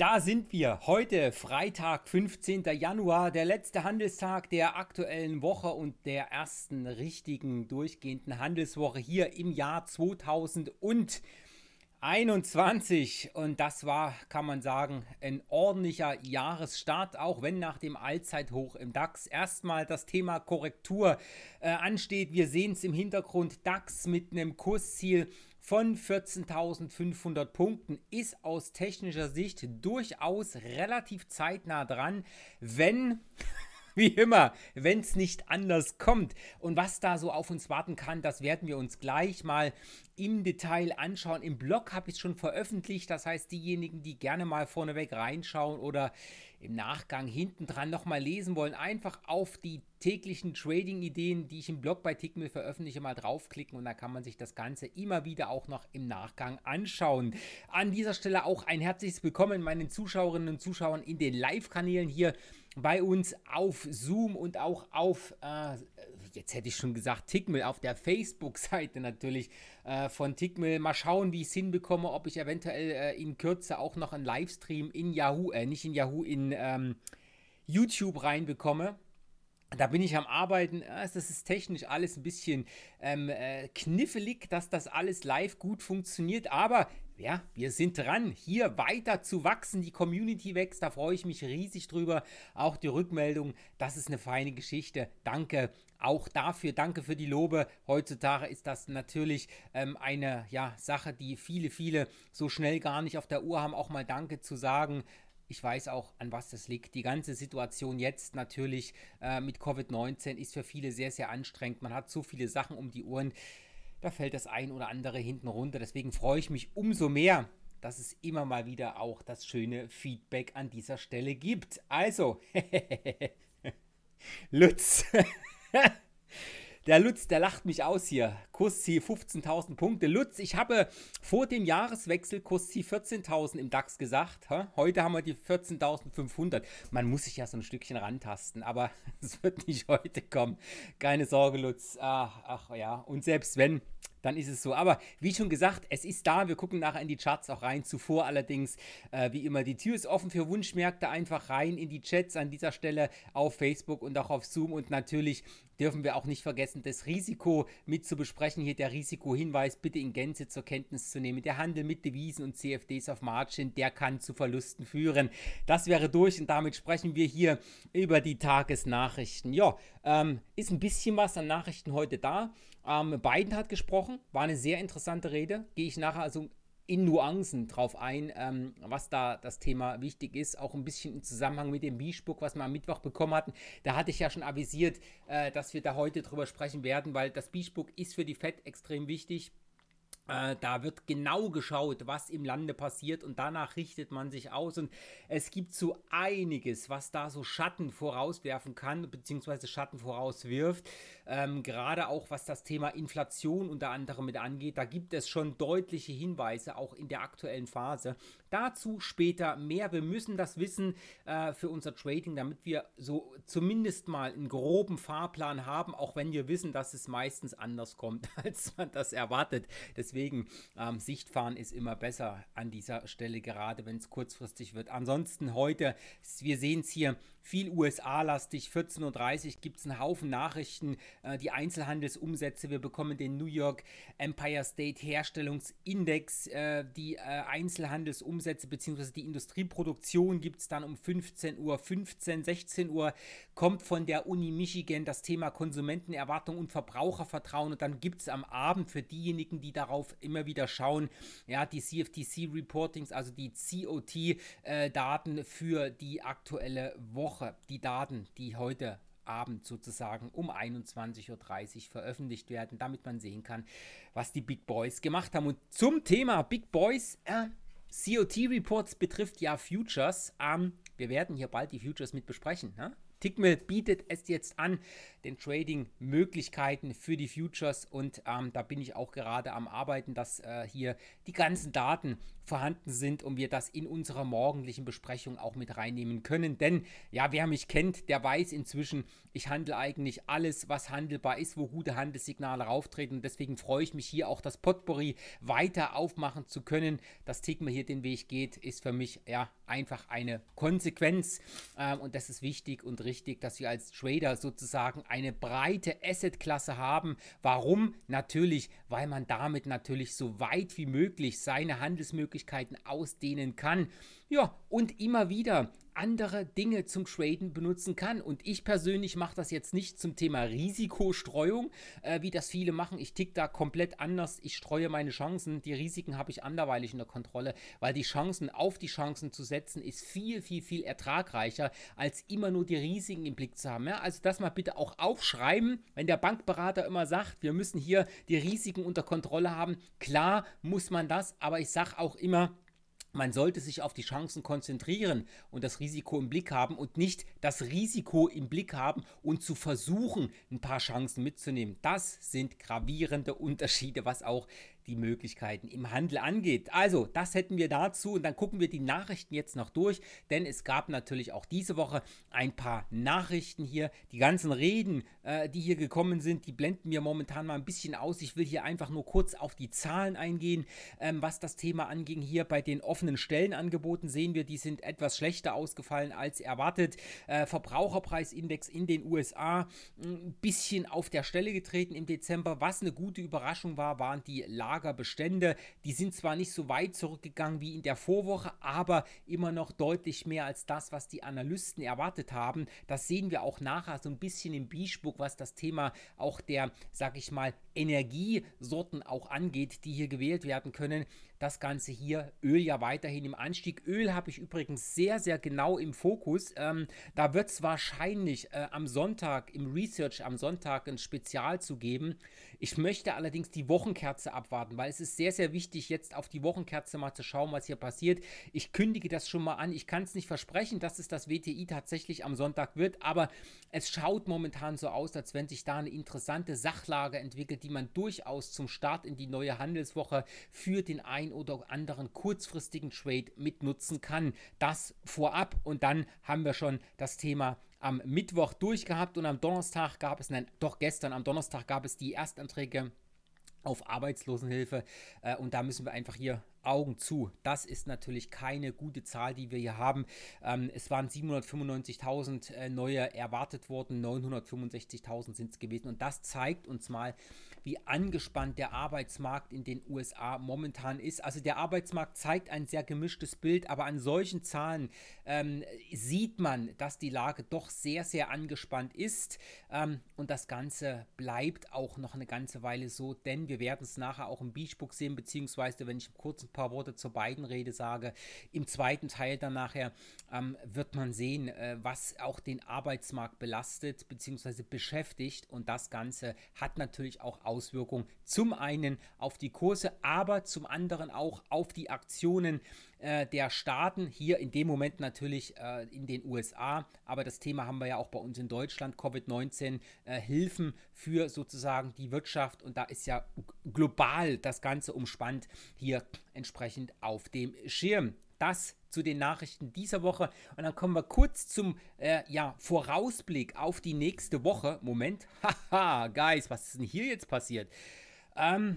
Da sind wir heute, Freitag, 15. Januar, der letzte Handelstag der aktuellen Woche und der ersten richtigen durchgehenden Handelswoche hier im Jahr 2021. Und das war, kann man sagen, ein ordentlicher Jahresstart, auch wenn nach dem Allzeithoch im DAX erstmal das Thema Korrektur äh, ansteht. Wir sehen es im Hintergrund, DAX mit einem Kursziel von 14.500 Punkten ist aus technischer Sicht durchaus relativ zeitnah dran, wenn wie immer, wenn es nicht anders kommt. Und was da so auf uns warten kann, das werden wir uns gleich mal im Detail anschauen. Im Blog habe ich es schon veröffentlicht, das heißt, diejenigen, die gerne mal vorneweg reinschauen oder im Nachgang hinten dran nochmal lesen wollen, einfach auf die täglichen Trading-Ideen, die ich im Blog bei Tickmill veröffentliche, mal draufklicken und da kann man sich das Ganze immer wieder auch noch im Nachgang anschauen. An dieser Stelle auch ein herzliches Willkommen meinen Zuschauerinnen und Zuschauern in den Live-Kanälen hier bei uns auf Zoom und auch auf, äh, jetzt hätte ich schon gesagt, Tickmill, auf der Facebook-Seite natürlich äh, von Tickmill. Mal schauen, wie ich es hinbekomme, ob ich eventuell äh, in Kürze auch noch einen Livestream in Yahoo, äh, nicht in Yahoo, in ähm, YouTube reinbekomme. Da bin ich am Arbeiten. Das ah, ist technisch alles ein bisschen ähm, äh, knifflig, dass das alles live gut funktioniert. Aber ja, wir sind dran, hier weiter zu wachsen. Die Community wächst, da freue ich mich riesig drüber. Auch die Rückmeldung, das ist eine feine Geschichte. Danke auch dafür. Danke für die Lobe. Heutzutage ist das natürlich ähm, eine ja, Sache, die viele, viele so schnell gar nicht auf der Uhr haben, auch mal Danke zu sagen ich weiß auch, an was das liegt. Die ganze Situation jetzt natürlich äh, mit Covid-19 ist für viele sehr, sehr anstrengend. Man hat so viele Sachen um die Ohren da fällt das ein oder andere hinten runter. Deswegen freue ich mich umso mehr, dass es immer mal wieder auch das schöne Feedback an dieser Stelle gibt. Also, Lutz. Der Lutz, der lacht mich aus hier. Kursziel 15.000 Punkte. Lutz, ich habe vor dem Jahreswechsel Kursziel 14.000 im DAX gesagt. Heute haben wir die 14.500. Man muss sich ja so ein Stückchen rantasten, aber es wird nicht heute kommen. Keine Sorge, Lutz. Ach, ach ja, und selbst wenn, dann ist es so. Aber wie schon gesagt, es ist da. Wir gucken nachher in die Charts auch rein. Zuvor allerdings, äh, wie immer, die Tür ist offen für Wunschmärkte. Einfach rein in die Chats an dieser Stelle auf Facebook und auch auf Zoom. Und natürlich dürfen wir auch nicht vergessen, das Risiko mit zu besprechen. Hier der Risikohinweis bitte in Gänze zur Kenntnis zu nehmen. Der Handel mit Devisen und CFDs auf Margin, der kann zu Verlusten führen. Das wäre durch und damit sprechen wir hier über die Tagesnachrichten. Ja, ähm, ist ein bisschen was an Nachrichten heute da. Ähm, Biden hat gesprochen, war eine sehr interessante Rede. Gehe ich nachher also in Nuancen drauf ein, ähm, was da das Thema wichtig ist. Auch ein bisschen im Zusammenhang mit dem Biespuck, was wir am Mittwoch bekommen hatten. Da hatte ich ja schon avisiert, äh, dass wir da heute drüber sprechen werden, weil das Biespuck ist für die FED extrem wichtig. Äh, da wird genau geschaut, was im Lande passiert und danach richtet man sich aus. Und es gibt so einiges, was da so Schatten vorauswerfen kann, beziehungsweise Schatten vorauswirft ähm, gerade auch was das Thema Inflation unter anderem mit angeht, da gibt es schon deutliche Hinweise, auch in der aktuellen Phase. Dazu später mehr. Wir müssen das wissen äh, für unser Trading, damit wir so zumindest mal einen groben Fahrplan haben, auch wenn wir wissen, dass es meistens anders kommt, als man das erwartet. Deswegen ähm, Sichtfahren ist immer besser an dieser Stelle, gerade wenn es kurzfristig wird. Ansonsten heute, wir sehen es hier, viel USA-lastig. 14.30 Uhr gibt es einen Haufen Nachrichten, äh, die Einzelhandelsumsätze. Wir bekommen den New York Empire State Herstellungsindex, äh, die äh, Einzelhandelsumsätze bzw. die Industrieproduktion gibt es dann um 15.15 Uhr. 15, 16 Uhr kommt von der Uni Michigan das Thema Konsumentenerwartung und Verbrauchervertrauen. Und dann gibt es am Abend für diejenigen, die darauf immer wieder schauen, ja, die CFTC-Reportings, also die COT-Daten äh, für die aktuelle Woche. Woche die Daten, die heute Abend sozusagen um 21.30 Uhr veröffentlicht werden, damit man sehen kann, was die Big Boys gemacht haben. Und zum Thema Big Boys, äh, COT Reports betrifft ja Futures. Ähm, wir werden hier bald die Futures mit besprechen. Ne? Tickmill bietet es jetzt an, den Trading-Möglichkeiten für die Futures und ähm, da bin ich auch gerade am Arbeiten, dass äh, hier die ganzen Daten vorhanden sind und wir das in unserer morgendlichen Besprechung auch mit reinnehmen können. Denn ja, wer mich kennt, der weiß inzwischen, ich handle eigentlich alles, was handelbar ist, wo gute Handelssignale rauftreten. Und deswegen freue ich mich hier auch, das Potpourri weiter aufmachen zu können. Dass Tickmill hier den Weg geht, ist für mich ja einfach eine Konsequenz ähm, und das ist wichtig und richtig richtig, dass wir als Trader sozusagen eine breite Assetklasse haben. Warum? Natürlich, weil man damit natürlich so weit wie möglich seine Handelsmöglichkeiten ausdehnen kann. Ja, und immer wieder andere Dinge zum Traden benutzen kann. Und ich persönlich mache das jetzt nicht zum Thema Risikostreuung, äh, wie das viele machen. Ich tick da komplett anders. Ich streue meine Chancen. Die Risiken habe ich anderweitig in der Kontrolle, weil die Chancen auf die Chancen zu setzen ist viel, viel, viel ertragreicher, als immer nur die Risiken im Blick zu haben. Ja? Also das mal bitte auch aufschreiben, wenn der Bankberater immer sagt, wir müssen hier die Risiken unter Kontrolle haben. Klar muss man das, aber ich sage auch immer, man sollte sich auf die Chancen konzentrieren und das Risiko im Blick haben und nicht das Risiko im Blick haben und zu versuchen, ein paar Chancen mitzunehmen. Das sind gravierende Unterschiede, was auch die Möglichkeiten im Handel angeht. Also, das hätten wir dazu und dann gucken wir die Nachrichten jetzt noch durch, denn es gab natürlich auch diese Woche ein paar Nachrichten hier. Die ganzen Reden, äh, die hier gekommen sind, die blenden wir momentan mal ein bisschen aus. Ich will hier einfach nur kurz auf die Zahlen eingehen, ähm, was das Thema anging. Hier bei den offenen Stellenangeboten sehen wir, die sind etwas schlechter ausgefallen als erwartet. Äh, Verbraucherpreisindex in den USA ein mm, bisschen auf der Stelle getreten im Dezember. Was eine gute Überraschung war, waren die Lage Lagerbestände. Die sind zwar nicht so weit zurückgegangen wie in der Vorwoche, aber immer noch deutlich mehr als das, was die Analysten erwartet haben. Das sehen wir auch nachher so ein bisschen im Biesburg, was das Thema auch der, sag ich mal, Energiesorten auch angeht, die hier gewählt werden können das Ganze hier. Öl ja weiterhin im Anstieg. Öl habe ich übrigens sehr, sehr genau im Fokus. Ähm, da wird es wahrscheinlich äh, am Sonntag, im Research am Sonntag ein Spezial zu geben. Ich möchte allerdings die Wochenkerze abwarten, weil es ist sehr, sehr wichtig, jetzt auf die Wochenkerze mal zu schauen, was hier passiert. Ich kündige das schon mal an. Ich kann es nicht versprechen, dass es das WTI tatsächlich am Sonntag wird, aber es schaut momentan so aus, als wenn sich da eine interessante Sachlage entwickelt, die man durchaus zum Start in die neue Handelswoche für den einen einen oder anderen kurzfristigen Trade mitnutzen kann. Das vorab und dann haben wir schon das Thema am Mittwoch durchgehabt und am Donnerstag gab es, nein, doch gestern, am Donnerstag gab es die Erstanträge auf Arbeitslosenhilfe äh, und da müssen wir einfach hier Augen zu. Das ist natürlich keine gute Zahl, die wir hier haben. Ähm, es waren 795.000 äh, neue erwartet worden, 965.000 sind es gewesen und das zeigt uns mal, wie angespannt der Arbeitsmarkt in den USA momentan ist. Also der Arbeitsmarkt zeigt ein sehr gemischtes Bild, aber an solchen Zahlen ähm, sieht man, dass die Lage doch sehr, sehr angespannt ist. Ähm, und das Ganze bleibt auch noch eine ganze Weile so, denn wir werden es nachher auch im Beachbook sehen, beziehungsweise wenn ich kurz ein paar Worte zur beiden Rede sage, im zweiten Teil dann nachher ähm, wird man sehen, äh, was auch den Arbeitsmarkt belastet, beziehungsweise beschäftigt. Und das Ganze hat natürlich auch Auswirkungen zum einen auf die Kurse, aber zum anderen auch auf die Aktionen äh, der Staaten, hier in dem Moment natürlich äh, in den USA, aber das Thema haben wir ja auch bei uns in Deutschland, Covid-19, äh, Hilfen für sozusagen die Wirtschaft und da ist ja global das Ganze umspannt, hier entsprechend auf dem Schirm. Das zu den Nachrichten dieser Woche. Und dann kommen wir kurz zum äh, ja, Vorausblick auf die nächste Woche. Moment. Haha, Guys, was ist denn hier jetzt passiert? Ähm,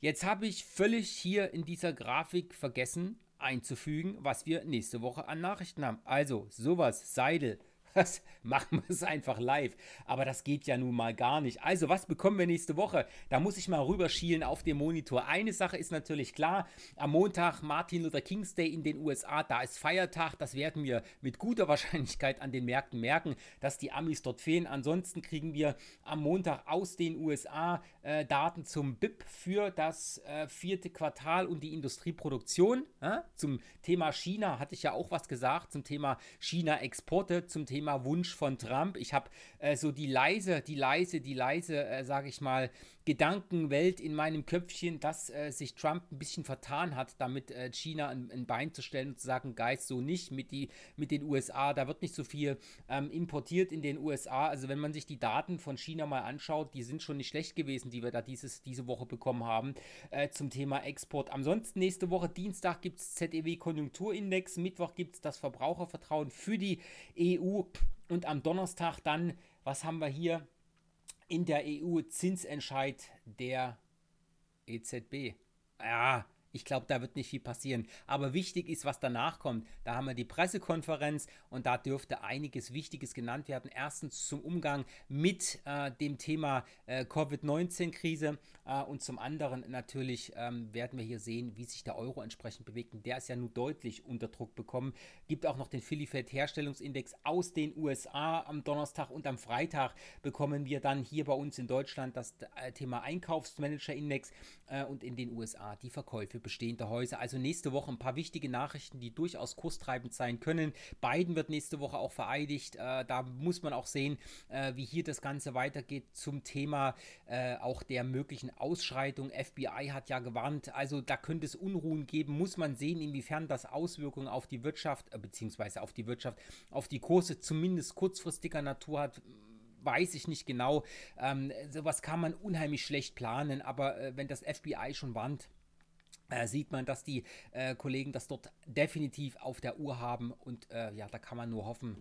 jetzt habe ich völlig hier in dieser Grafik vergessen einzufügen, was wir nächste Woche an Nachrichten haben. Also sowas, Seidel, Das machen wir es einfach live. Aber das geht ja nun mal gar nicht. Also, was bekommen wir nächste Woche? Da muss ich mal rüberschielen auf dem Monitor. Eine Sache ist natürlich klar: am Montag Martin Luther King's Day in den USA, da ist Feiertag. Das werden wir mit guter Wahrscheinlichkeit an den Märkten merken, dass die Amis dort fehlen. Ansonsten kriegen wir am Montag aus den USA äh, Daten zum BIP für das äh, vierte Quartal und die Industrieproduktion. Ja? Äh, zum Thema China hatte ich ja auch was gesagt, zum Thema China-Exporte, zum Thema Thema Wunsch von Trump. Ich habe äh, so die leise, die leise, die leise, äh, sage ich mal, Gedankenwelt in meinem Köpfchen, dass äh, sich Trump ein bisschen vertan hat, damit äh, China ein, ein, Bein zu stellen und zu sagen, Geist so nicht mit, die, mit den USA, da wird nicht so viel ähm, importiert in den USA. Also wenn man sich die Daten von China mal anschaut, die sind schon nicht schlecht gewesen, die wir da dieses, diese Woche bekommen haben äh, zum Thema Export. Ansonsten nächste Woche Dienstag gibt es ZEW Konjunkturindex, Mittwoch gibt es das Verbrauchervertrauen für die EU und am Donnerstag dann, was haben wir hier? in der EU Zinsentscheid der EZB. Ja, ich glaube, da wird nicht viel passieren. Aber wichtig ist, was danach kommt. Da haben wir die Pressekonferenz und da dürfte einiges Wichtiges genannt werden. Erstens zum Umgang mit äh, dem Thema äh, Covid-19-Krise äh, und zum anderen natürlich ähm, werden wir hier sehen, wie sich der Euro entsprechend bewegt. Und der ist ja nun deutlich unter Druck bekommen. Gibt auch noch den Philly Fed Herstellungsindex aus den USA am Donnerstag und am Freitag bekommen wir dann hier bei uns in Deutschland das äh, Thema Einkaufsmanagerindex äh, und in den USA die Verkäufe bestehender Häuser. Also nächste Woche ein paar wichtige Nachrichten, die durchaus kurstreibend sein können. Biden wird nächste Woche auch vereidigt. Äh, da muss man auch sehen, wie hier das Ganze weitergeht zum Thema auch der möglichen Ausschreitung, FBI hat ja gewarnt, also da könnte es Unruhen geben, muss man sehen, inwiefern das Auswirkungen auf die Wirtschaft, äh, beziehungsweise auf die Wirtschaft, auf die Kurse zumindest kurzfristiger Natur hat weiß ich nicht genau. Ähm, sowas kann man unheimlich schlecht planen, aber äh, wenn das FBI schon warnt, äh, sieht man, dass die äh, Kollegen das dort definitiv auf der Uhr haben und äh, ja, da kann man nur hoffen,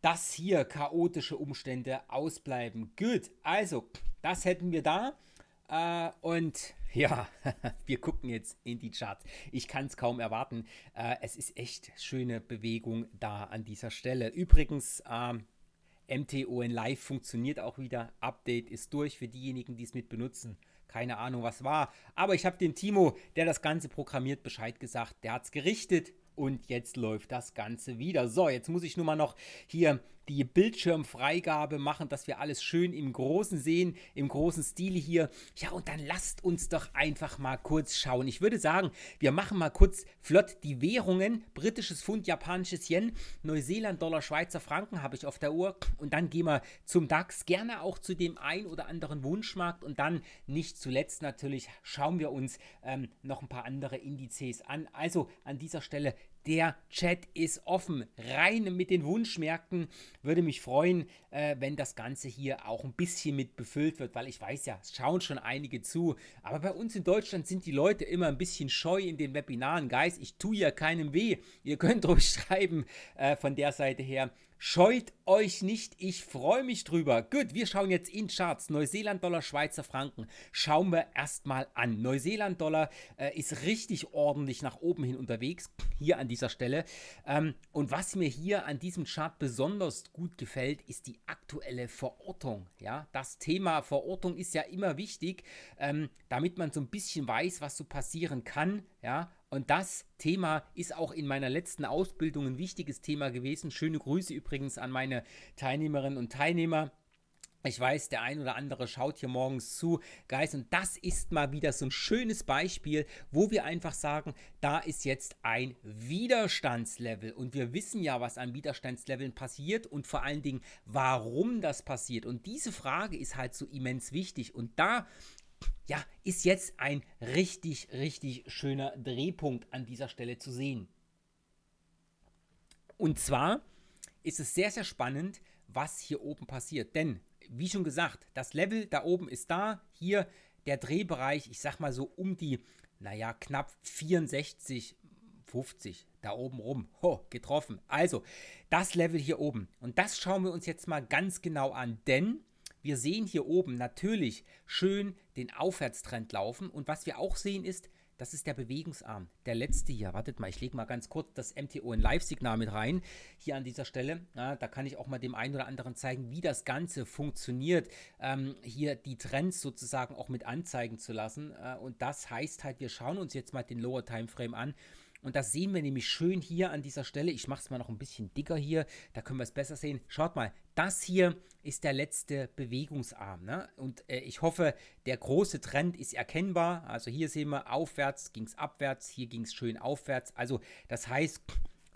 dass hier chaotische Umstände ausbleiben. Gut, also das hätten wir da. Uh, und ja, wir gucken jetzt in die Charts. Ich kann es kaum erwarten. Uh, es ist echt schöne Bewegung da an dieser Stelle. Übrigens, uh, ähm, MTON Live funktioniert auch wieder. Update ist durch für diejenigen, die es mit benutzen. Keine Ahnung, was war. Aber ich habe den Timo, der das Ganze programmiert, Bescheid gesagt. Der hat es gerichtet. Und jetzt läuft das Ganze wieder. So, jetzt muss ich nur mal noch hier die Bildschirmfreigabe machen, dass wir alles schön im Großen sehen, im großen Stil hier. Ja, und dann lasst uns doch einfach mal kurz schauen. Ich würde sagen, wir machen mal kurz flott die Währungen. Britisches Pfund, japanisches Yen, Neuseeland, Dollar, Schweizer Franken habe ich auf der Uhr. Und dann gehen wir zum DAX, gerne auch zu dem ein oder anderen Wunschmarkt. Und dann nicht zuletzt natürlich schauen wir uns ähm, noch ein paar andere Indizes an. Also an dieser Stelle der Chat ist offen. Rein mit den Wunschmärkten. Würde mich freuen, äh, wenn das Ganze hier auch ein bisschen mit befüllt wird, weil ich weiß ja, es schauen schon einige zu. Aber bei uns in Deutschland sind die Leute immer ein bisschen scheu in den Webinaren. Guys, ich tue ja keinem weh. Ihr könnt ruhig schreiben äh, von der Seite her. Scheut euch nicht. Ich freue mich drüber. Gut, wir schauen jetzt in Charts. Neuseeland-Dollar, Schweizer Franken. Schauen wir erstmal an. Neuseeland-Dollar äh, ist richtig ordentlich nach oben hin unterwegs. Hier an dieser Stelle. Ähm, und was mir hier an diesem Chart besonders gut gefällt, ist die aktuelle Verortung. Ja, das Thema Verortung ist ja immer wichtig, ähm, damit man so ein bisschen weiß, was so passieren kann. Ja, und das Thema ist auch in meiner letzten Ausbildung ein wichtiges Thema gewesen. Schöne Grüße übrigens an meine meine Teilnehmerinnen und Teilnehmer. Ich weiß, der ein oder andere schaut hier morgens zu, Guys, und das ist mal wieder so ein schönes Beispiel, wo wir einfach sagen, da ist jetzt ein Widerstandslevel und wir wissen ja, was an Widerstandsleveln passiert und vor allen Dingen, warum das passiert. Und diese Frage ist halt so immens wichtig und da ja, ist jetzt ein richtig, richtig schöner Drehpunkt an dieser Stelle zu sehen. Und zwar ist es sehr, sehr spannend, was hier oben passiert. Denn, wie schon gesagt, das Level da oben ist da. Hier der Drehbereich, ich sag mal so um die, naja, knapp 64, 50 da oben rum. Ho, getroffen. Also, das Level hier oben. Und das schauen wir uns jetzt mal ganz genau an, denn wir sehen hier oben natürlich schön den Aufwärtstrend laufen. Und was wir auch sehen ist, das ist der Bewegungsarm, der letzte hier. Wartet mal, ich lege mal ganz kurz das MTO in Live-Signal mit rein, hier an dieser Stelle. Ja, da kann ich auch mal dem einen oder anderen zeigen, wie das Ganze funktioniert, ähm, hier die Trends sozusagen auch mit anzeigen zu lassen. Äh, und das heißt halt, wir schauen uns jetzt mal den Lower Timeframe an und das sehen wir nämlich schön hier an dieser Stelle. Ich mache es mal noch ein bisschen dicker hier, da können wir es besser sehen. Schaut mal, das hier ist der letzte Bewegungsarm. Ne? Und äh, ich hoffe, der große Trend ist erkennbar. Also hier sehen wir, aufwärts ging es abwärts, hier ging es schön aufwärts. Also das heißt,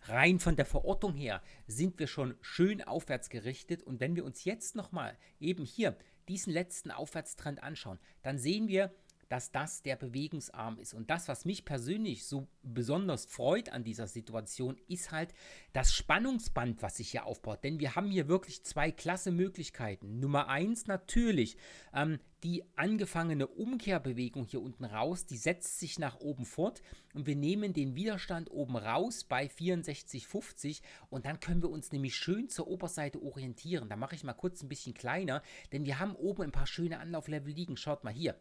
rein von der Verortung her sind wir schon schön aufwärts gerichtet. Und wenn wir uns jetzt nochmal eben hier diesen letzten Aufwärtstrend anschauen, dann sehen wir, dass das der Bewegungsarm ist. Und das, was mich persönlich so besonders freut an dieser Situation, ist halt das Spannungsband, was sich hier aufbaut. Denn wir haben hier wirklich zwei klasse Möglichkeiten. Nummer eins natürlich, ähm, die angefangene Umkehrbewegung hier unten raus, die setzt sich nach oben fort und wir nehmen den Widerstand oben raus bei 64,50 und dann können wir uns nämlich schön zur Oberseite orientieren. Da mache ich mal kurz ein bisschen kleiner, denn wir haben oben ein paar schöne Anlauflevel liegen. Schaut mal hier,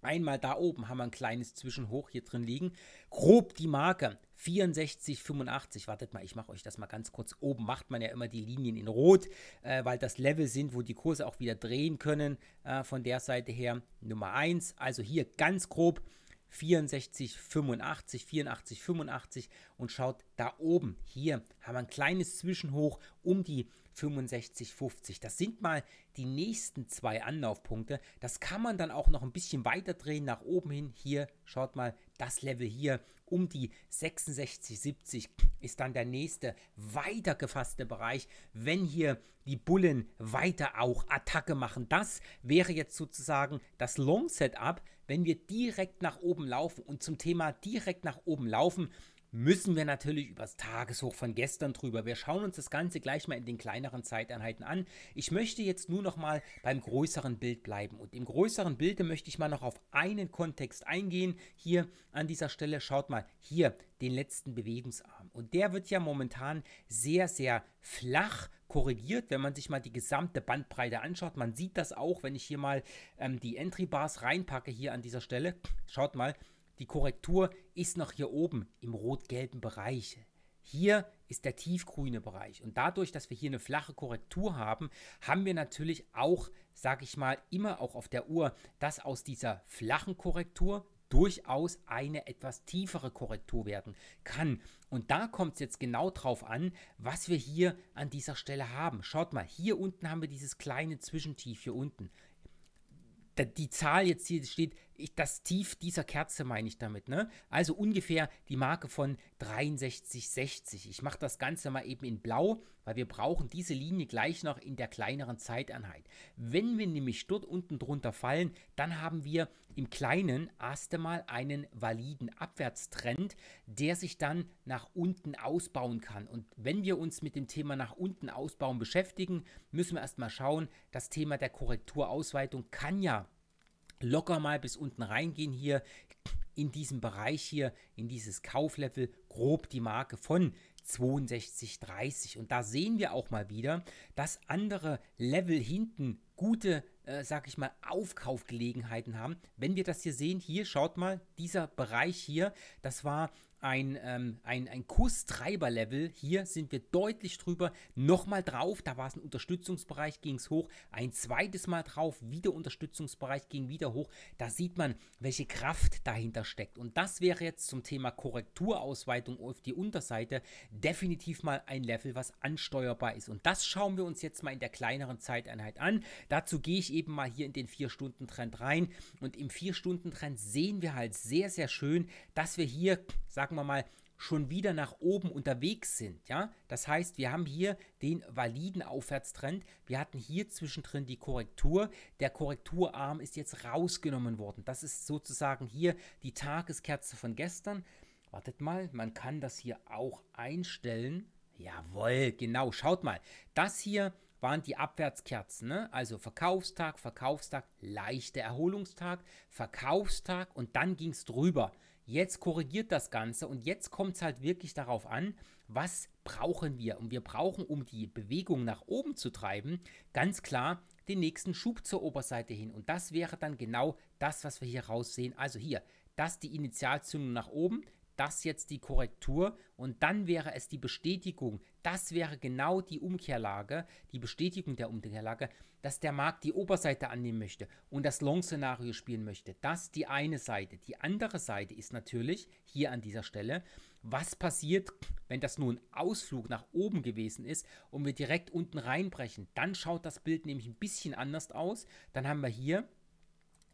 Einmal da oben haben wir ein kleines Zwischenhoch hier drin liegen. Grob die Marke 64,85. Wartet mal, ich mache euch das mal ganz kurz. Oben macht man ja immer die Linien in Rot, äh, weil das Level sind, wo die Kurse auch wieder drehen können äh, von der Seite her. Nummer 1, also hier ganz grob 64, 85, 84, 85 und schaut da oben. Hier haben wir ein kleines Zwischenhoch um die 65, 50. Das sind mal die nächsten zwei Anlaufpunkte. Das kann man dann auch noch ein bisschen weiter drehen nach oben hin. Hier schaut mal das Level hier um die 66, 70 ist dann der nächste weiter gefasste Bereich, wenn hier die Bullen weiter auch Attacke machen. Das wäre jetzt sozusagen das Long Setup wenn wir direkt nach oben laufen. Und zum Thema direkt nach oben laufen müssen wir natürlich übers Tageshoch von gestern drüber. Wir schauen uns das Ganze gleich mal in den kleineren Zeiteinheiten an. Ich möchte jetzt nur noch mal beim größeren Bild bleiben und im größeren Bild möchte ich mal noch auf einen Kontext eingehen. Hier an dieser Stelle schaut mal hier den letzten Bewegungsarm und der wird ja momentan sehr sehr flach korrigiert, wenn man sich mal die gesamte Bandbreite anschaut. Man sieht das auch, wenn ich hier mal ähm, die Entry Bars reinpacke hier an dieser Stelle. Schaut mal, die Korrektur ist noch hier oben im rot-gelben Bereich. Hier ist der tiefgrüne Bereich. Und dadurch, dass wir hier eine flache Korrektur haben, haben wir natürlich auch, sage ich mal, immer auch auf der Uhr, dass aus dieser flachen Korrektur durchaus eine etwas tiefere Korrektur werden kann. Und da kommt es jetzt genau drauf an, was wir hier an dieser Stelle haben. Schaut mal, hier unten haben wir dieses kleine Zwischentief hier unten. die Zahl jetzt hier steht, ich, das Tief dieser Kerze meine ich damit. Ne? Also ungefähr die Marke von 63,60. Ich mache das Ganze mal eben in Blau, weil wir brauchen diese Linie gleich noch in der kleineren Zeiteinheit. Wenn wir nämlich dort unten drunter fallen, dann haben wir im Kleinen erst einmal einen validen Abwärtstrend, der sich dann nach unten ausbauen kann. Und wenn wir uns mit dem Thema nach unten ausbauen beschäftigen, müssen wir erstmal schauen, das Thema der Korrekturausweitung kann ja locker mal bis unten reingehen hier in diesem Bereich hier, in dieses Kauflevel, grob die Marke von 62,30. Und da sehen wir auch mal wieder, dass andere Level hinten gute, äh, sag ich mal, Aufkaufgelegenheiten haben. Wenn wir das hier sehen, hier schaut mal, dieser Bereich hier, das war ein, ähm, ein, ein Kurstreiber-Level. Hier sind wir deutlich drüber. Nochmal drauf, da war es ein Unterstützungsbereich, ging es hoch. Ein zweites Mal drauf, wieder Unterstützungsbereich, ging wieder hoch. Da sieht man, welche Kraft dahinter steckt. Und das wäre jetzt zum Thema Korrekturausweitung auf die Unterseite definitiv mal ein Level, was ansteuerbar ist. Und das schauen wir uns jetzt mal in der kleineren Zeiteinheit an. Dazu gehe ich eben mal hier in den 4-Stunden-Trend rein. Und im 4-Stunden-Trend sehen wir halt sehr, sehr schön, dass wir hier, sagen sagen wir mal, schon wieder nach oben unterwegs sind. Ja? Das heißt, wir haben hier den validen Aufwärtstrend. Wir hatten hier zwischendrin die Korrektur. Der Korrekturarm ist jetzt rausgenommen worden. Das ist sozusagen hier die Tageskerze von gestern. Wartet mal, man kann das hier auch einstellen. Jawohl, genau, schaut mal. Das hier waren die Abwärtskerzen. Ne? Also Verkaufstag, Verkaufstag, leichter Erholungstag, Verkaufstag und dann ging es drüber jetzt korrigiert das Ganze und jetzt kommt es halt wirklich darauf an, was brauchen wir. Und wir brauchen, um die Bewegung nach oben zu treiben, ganz klar den nächsten Schub zur Oberseite hin. Und das wäre dann genau das, was wir hier raussehen. Also hier, das die Initialzündung nach oben, das jetzt die Korrektur und dann wäre es die Bestätigung, das wäre genau die Umkehrlage, die Bestätigung der Umkehrlage, dass der Markt die Oberseite annehmen möchte und das Long-Szenario spielen möchte. Das die eine Seite. Die andere Seite ist natürlich hier an dieser Stelle, was passiert, wenn das nur ein Ausflug nach oben gewesen ist und wir direkt unten reinbrechen. Dann schaut das Bild nämlich ein bisschen anders aus. Dann haben wir hier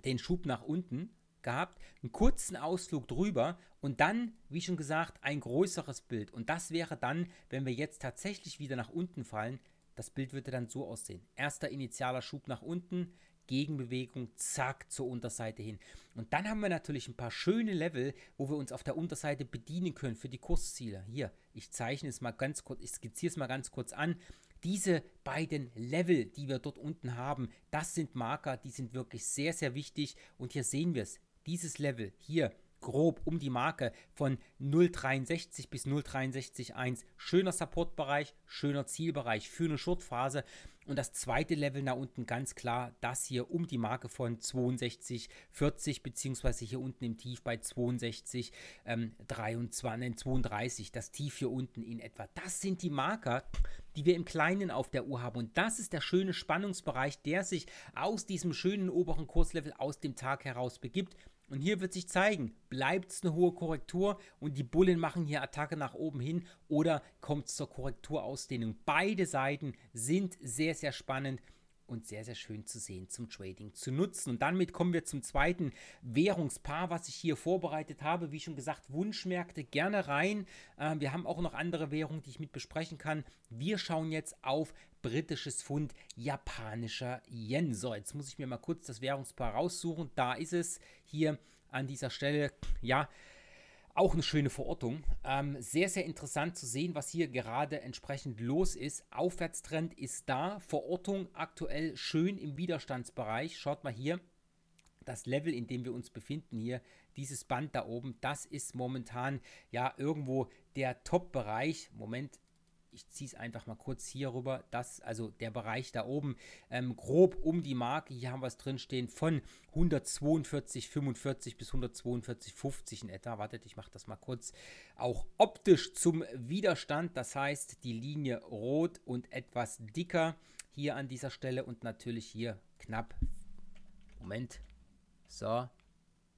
den Schub nach unten, gehabt, einen kurzen Ausflug drüber und dann, wie schon gesagt, ein größeres Bild. Und das wäre dann, wenn wir jetzt tatsächlich wieder nach unten fallen, das Bild würde dann so aussehen. Erster initialer Schub nach unten, Gegenbewegung, zack, zur Unterseite hin. Und dann haben wir natürlich ein paar schöne Level, wo wir uns auf der Unterseite bedienen können für die Kursziele. Hier, ich zeichne es mal ganz kurz, ich skizziere es mal ganz kurz an. Diese beiden Level, die wir dort unten haben, das sind Marker, die sind wirklich sehr, sehr wichtig. Und hier sehen wir es dieses Level hier grob um die Marke von 0,63 bis 0,63,1. Schöner Supportbereich, schöner Zielbereich für eine Shortphase. Und das zweite Level nach unten ganz klar, das hier um die Marke von 62,40 beziehungsweise hier unten im Tief bei 62, ähm, 23, 32, das Tief hier unten in etwa. Das sind die Marker, die wir im Kleinen auf der Uhr haben. Und das ist der schöne Spannungsbereich, der sich aus diesem schönen oberen Kurslevel aus dem Tag heraus begibt und hier wird sich zeigen, bleibt es eine hohe Korrektur und die Bullen machen hier Attacke nach oben hin oder kommt es zur Korrekturausdehnung. Beide Seiten sind sehr, sehr spannend und sehr, sehr schön zu sehen zum Trading zu nutzen. Und damit kommen wir zum zweiten Währungspaar, was ich hier vorbereitet habe. Wie schon gesagt, Wunschmärkte gerne rein. Äh, wir haben auch noch andere Währungen, die ich mit besprechen kann. Wir schauen jetzt auf britisches Pfund, japanischer Yen. So, jetzt muss ich mir mal kurz das Währungspaar raussuchen. Da ist es hier an dieser Stelle. Ja, auch eine schöne Verortung. Ähm, sehr, sehr interessant zu sehen, was hier gerade entsprechend los ist. Aufwärtstrend ist da. Verortung aktuell schön im Widerstandsbereich. Schaut mal hier. Das Level, in dem wir uns befinden hier, dieses Band da oben, das ist momentan ja irgendwo der Top-Bereich. Moment, ich ziehe es einfach mal kurz hier rüber, das, also der Bereich da oben, ähm, grob um die Marke, hier haben wir es drinstehen, von 142,45 bis 142,50 in etwa. Wartet, ich mache das mal kurz auch optisch zum Widerstand, das heißt die Linie rot und etwas dicker hier an dieser Stelle und natürlich hier knapp, Moment, so,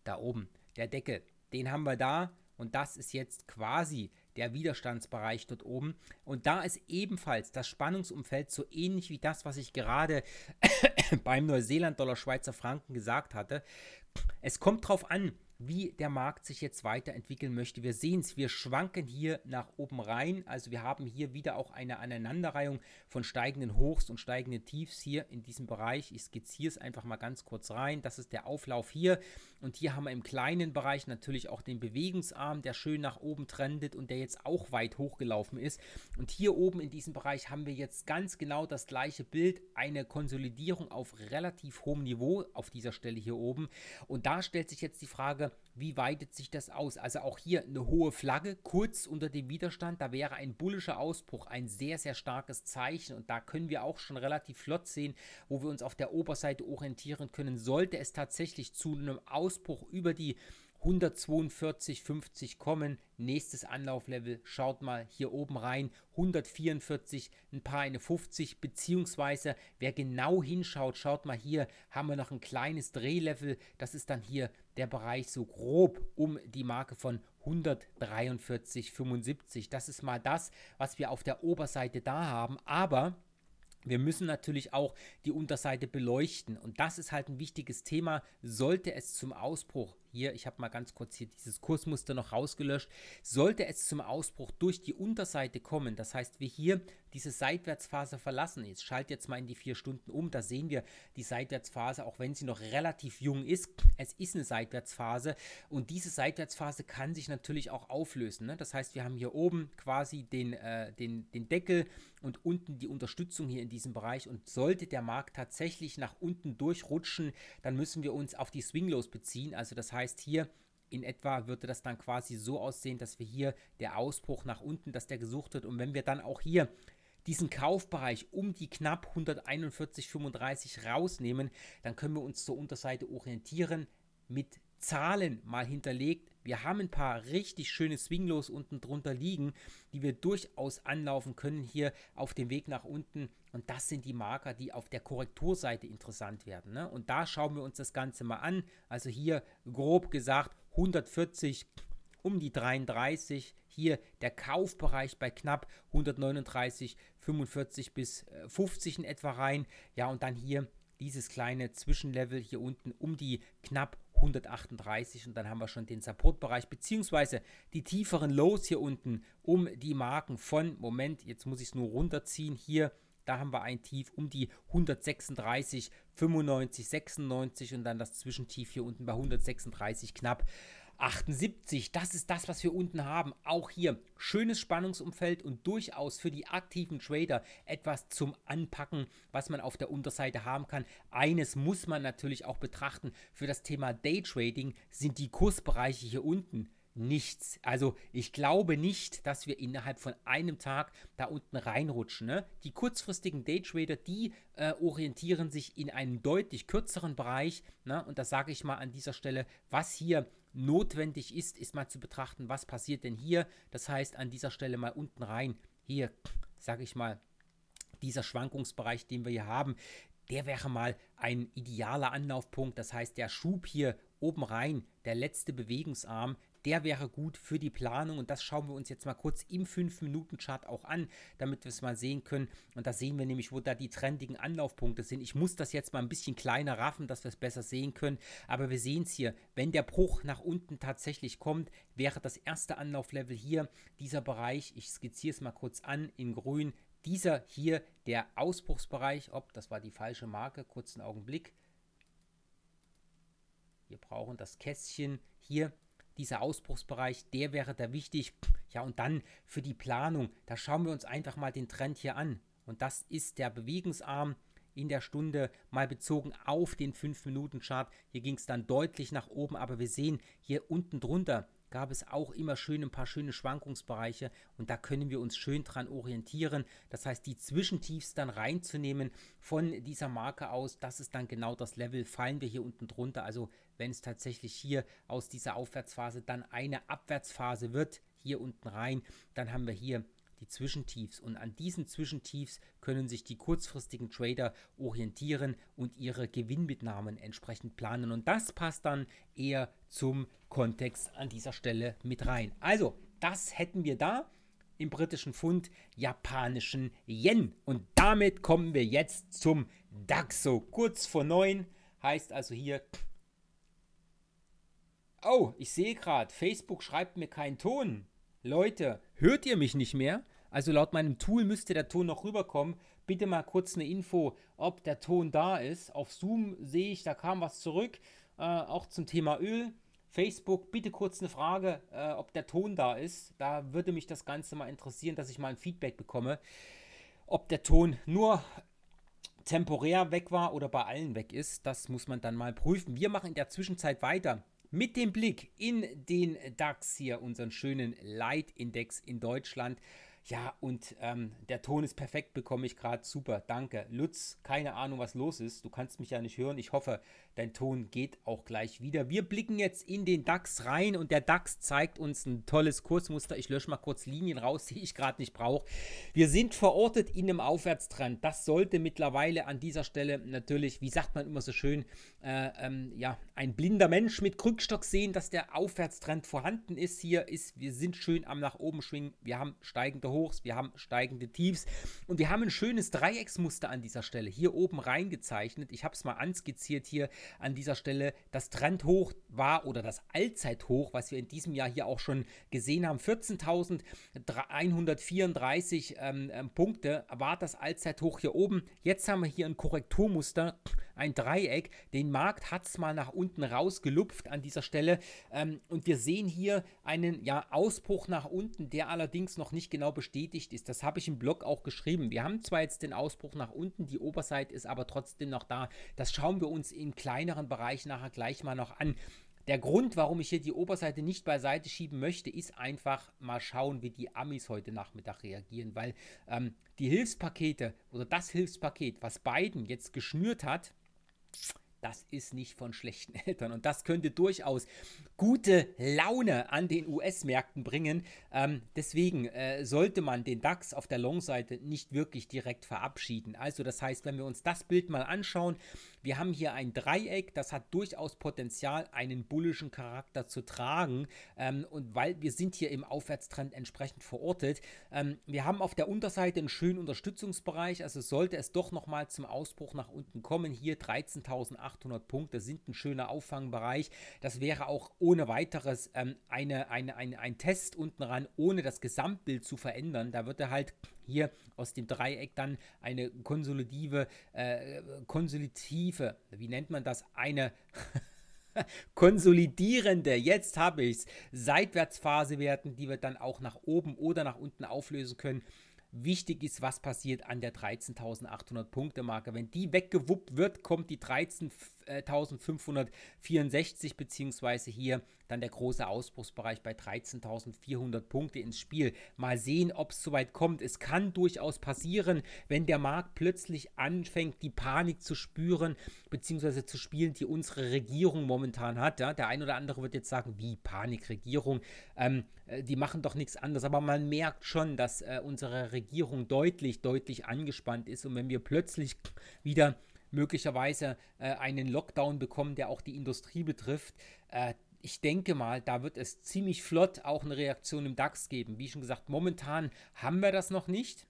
da oben, der Deckel, den haben wir da und das ist jetzt quasi der Widerstandsbereich dort oben. Und da ist ebenfalls das Spannungsumfeld so ähnlich wie das, was ich gerade beim Neuseeland-Dollar-Schweizer Franken gesagt hatte. Es kommt darauf an, wie der Markt sich jetzt weiterentwickeln möchte. Wir sehen es, wir schwanken hier nach oben rein. Also wir haben hier wieder auch eine Aneinanderreihung von steigenden Hochs und steigenden Tiefs hier in diesem Bereich. Ich skizziere es einfach mal ganz kurz rein. Das ist der Auflauf hier. Und hier haben wir im kleinen Bereich natürlich auch den Bewegungsarm, der schön nach oben trendet und der jetzt auch weit hochgelaufen ist. Und hier oben in diesem Bereich haben wir jetzt ganz genau das gleiche Bild. Eine Konsolidierung auf relativ hohem Niveau auf dieser Stelle hier oben. Und da stellt sich jetzt die Frage, Frage, wie weitet sich das aus? Also auch hier eine hohe Flagge, kurz unter dem Widerstand, da wäre ein bullischer Ausbruch ein sehr, sehr starkes Zeichen und da können wir auch schon relativ flott sehen, wo wir uns auf der Oberseite orientieren können. Sollte es tatsächlich zu einem Ausbruch über die 142,50 kommen. Nächstes Anlauflevel, schaut mal hier oben rein, 144, ein paar eine 50, beziehungsweise wer genau hinschaut, schaut mal hier, haben wir noch ein kleines Drehlevel, das ist dann hier der Bereich so grob um die Marke von 143,75. Das ist mal das, was wir auf der Oberseite da haben. Aber wir müssen natürlich auch die Unterseite beleuchten. Und das ist halt ein wichtiges Thema. Sollte es zum Ausbruch hier, ich habe mal ganz kurz hier dieses Kursmuster noch rausgelöscht, sollte es zum Ausbruch durch die Unterseite kommen, das heißt wir hier diese Seitwärtsphase verlassen ist. Schalt jetzt mal in die vier Stunden um, da sehen wir die Seitwärtsphase, auch wenn sie noch relativ jung ist. Es ist eine Seitwärtsphase und diese Seitwärtsphase kann sich natürlich auch auflösen. Ne? Das heißt, wir haben hier oben quasi den, äh, den, den Deckel und unten die Unterstützung hier in diesem Bereich. Und sollte der Markt tatsächlich nach unten durchrutschen, dann müssen wir uns auf die Swinglows beziehen. Also das heißt hier in etwa würde das dann quasi so aussehen, dass wir hier der Ausbruch nach unten, dass der gesucht wird. Und wenn wir dann auch hier diesen Kaufbereich um die knapp 141,35 rausnehmen, dann können wir uns zur Unterseite orientieren mit Zahlen mal hinterlegt. Wir haben ein paar richtig schöne Swinglos unten drunter liegen, die wir durchaus anlaufen können hier auf dem Weg nach unten. Und das sind die Marker, die auf der Korrekturseite interessant werden. Ne? Und da schauen wir uns das Ganze mal an. Also hier grob gesagt 140 um die 33, hier der Kaufbereich bei knapp 139, 45 bis 50 äh, in etwa rein. Ja, und dann hier dieses kleine Zwischenlevel hier unten um die knapp 138 und dann haben wir schon den Supportbereich beziehungsweise die tieferen Lows hier unten um die Marken von Moment, jetzt muss ich es nur runterziehen hier. Da haben wir ein Tief um die 136, 95, 96 und dann das Zwischentief hier unten bei 136 knapp. 78, das ist das, was wir unten haben. Auch hier schönes Spannungsumfeld und durchaus für die aktiven Trader etwas zum Anpacken, was man auf der Unterseite haben kann. Eines muss man natürlich auch betrachten. Für das Thema Daytrading sind die Kursbereiche hier unten nichts. Also ich glaube nicht, dass wir innerhalb von einem Tag da unten reinrutschen. Ne? Die kurzfristigen Daytrader, die äh, orientieren sich in einem deutlich kürzeren Bereich. Ne? Und das sage ich mal an dieser Stelle, was hier notwendig ist, ist mal zu betrachten, was passiert denn hier. Das heißt, an dieser Stelle mal unten rein, hier, sage ich mal, dieser Schwankungsbereich, den wir hier haben, der wäre mal ein idealer Anlaufpunkt. Das heißt, der Schub hier oben rein, der letzte Bewegungsarm, der wäre gut für die Planung und das schauen wir uns jetzt mal kurz im 5-Minuten-Chart auch an, damit wir es mal sehen können und da sehen wir nämlich, wo da die trendigen Anlaufpunkte sind. Ich muss das jetzt mal ein bisschen kleiner raffen, dass wir es besser sehen können, aber wir sehen es hier, wenn der Bruch nach unten tatsächlich kommt, wäre das erste Anlauflevel hier dieser Bereich, ich skizziere es mal kurz an, in grün, dieser hier, der Ausbruchsbereich, ob das war die falsche Marke, kurzen Augenblick. Wir brauchen das Kästchen hier, dieser Ausbruchsbereich, der wäre da wichtig. Ja, und dann für die Planung, da schauen wir uns einfach mal den Trend hier an. Und das ist der Bewegungsarm in der Stunde mal bezogen auf den 5-Minuten-Chart. Hier ging es dann deutlich nach oben, aber wir sehen hier unten drunter, gab es auch immer schön ein paar schöne Schwankungsbereiche und da können wir uns schön dran orientieren. Das heißt, die Zwischentiefs dann reinzunehmen von dieser Marke aus, das ist dann genau das Level. Fallen wir hier unten drunter, also wenn es tatsächlich hier aus dieser Aufwärtsphase dann eine Abwärtsphase wird, hier unten rein, dann haben wir hier die Zwischentiefs. Und an diesen Zwischentiefs können sich die kurzfristigen Trader orientieren und ihre Gewinnmitnahmen entsprechend planen. Und das passt dann eher zum Kontext an dieser Stelle mit rein. Also, das hätten wir da im britischen Pfund, japanischen Yen. Und damit kommen wir jetzt zum DAX. So kurz vor neun heißt also hier. Oh, ich sehe gerade, Facebook schreibt mir keinen Ton. Leute, Hört ihr mich nicht mehr? Also laut meinem Tool müsste der Ton noch rüberkommen. Bitte mal kurz eine Info, ob der Ton da ist. Auf Zoom sehe ich, da kam was zurück. Äh, auch zum Thema Öl. Facebook, bitte kurz eine Frage, äh, ob der Ton da ist. Da würde mich das Ganze mal interessieren, dass ich mal ein Feedback bekomme, ob der Ton nur temporär weg war oder bei allen weg ist. Das muss man dann mal prüfen. Wir machen in der Zwischenzeit weiter mit dem Blick in den DAX hier, unseren schönen Leitindex in Deutschland. Ja, und ähm, der Ton ist perfekt, bekomme ich gerade. Super, danke. Lutz, keine Ahnung, was los ist. Du kannst mich ja nicht hören. Ich hoffe, dein Ton geht auch gleich wieder. Wir blicken jetzt in den DAX rein und der DAX zeigt uns ein tolles Kursmuster. Ich lösche mal kurz Linien raus, die ich gerade nicht brauche. Wir sind verortet in einem Aufwärtstrend. Das sollte mittlerweile an dieser Stelle natürlich, wie sagt man immer so schön, äh, ähm, ja, ein blinder Mensch mit Krückstock sehen, dass der Aufwärtstrend vorhanden ist. Hier ist, wir sind schön am nach oben schwingen. Wir haben steigende Hochs, wir haben steigende Tiefs und wir haben ein schönes Dreiecksmuster an dieser Stelle hier oben reingezeichnet. Ich habe es mal anskizziert hier an dieser Stelle. Das Trendhoch war oder das Allzeithoch, was wir in diesem Jahr hier auch schon gesehen haben, 14.134 ähm, ähm, Punkte war das Allzeithoch hier oben. Jetzt haben wir hier ein Korrekturmuster, ein Dreieck, den man Markt hat es mal nach unten rausgelupft an dieser Stelle. Ähm, und wir sehen hier einen ja, Ausbruch nach unten, der allerdings noch nicht genau bestätigt ist. Das habe ich im Blog auch geschrieben. Wir haben zwar jetzt den Ausbruch nach unten, die Oberseite ist aber trotzdem noch da. Das schauen wir uns in kleineren Bereichen nachher gleich mal noch an. Der Grund, warum ich hier die Oberseite nicht beiseite schieben möchte, ist einfach mal schauen, wie die Amis heute Nachmittag reagieren, weil ähm, die Hilfspakete oder das Hilfspaket, was Biden jetzt geschnürt hat, das ist nicht von schlechten Eltern. Und das könnte durchaus gute Laune an den US-Märkten bringen. Ähm, deswegen äh, sollte man den DAX auf der Long-Seite nicht wirklich direkt verabschieden. Also das heißt, wenn wir uns das Bild mal anschauen, wir haben hier ein Dreieck, das hat durchaus Potenzial, einen bullischen Charakter zu tragen. Ähm, und weil wir sind hier im Aufwärtstrend entsprechend verortet. Ähm, wir haben auf der Unterseite einen schönen Unterstützungsbereich. Also sollte es doch nochmal zum Ausbruch nach unten kommen, hier 13.800 Punkte sind ein schöner Auffangbereich. Das wäre auch ohne weiteres ähm, eine, eine, eine, ein Test unten ran, ohne das Gesamtbild zu verändern. Da wird er halt hier aus dem Dreieck dann eine konsolidative, äh, konsolidative, wie nennt man das? Eine konsolidierende, jetzt habe ich es, Seitwärtsphase werden, die wir dann auch nach oben oder nach unten auflösen können. Wichtig ist, was passiert an der 13.800 Punkte Marke. Wenn die weggewuppt wird, kommt die 13.000. 1564 äh, beziehungsweise hier dann der große Ausbruchsbereich bei 13.400 Punkte ins Spiel. Mal sehen, ob es soweit kommt. Es kann durchaus passieren, wenn der Markt plötzlich anfängt, die Panik zu spüren beziehungsweise zu spielen, die unsere Regierung momentan hat. Ja? Der ein oder andere wird jetzt sagen, wie Panikregierung, ähm, äh, die machen doch nichts anderes. Aber man merkt schon, dass äh, unsere Regierung deutlich, deutlich angespannt ist. Und wenn wir plötzlich wieder möglicherweise äh, einen Lockdown bekommen, der auch die Industrie betrifft. Äh, ich denke mal, da wird es ziemlich flott auch eine Reaktion im DAX geben. Wie schon gesagt, momentan haben wir das noch nicht.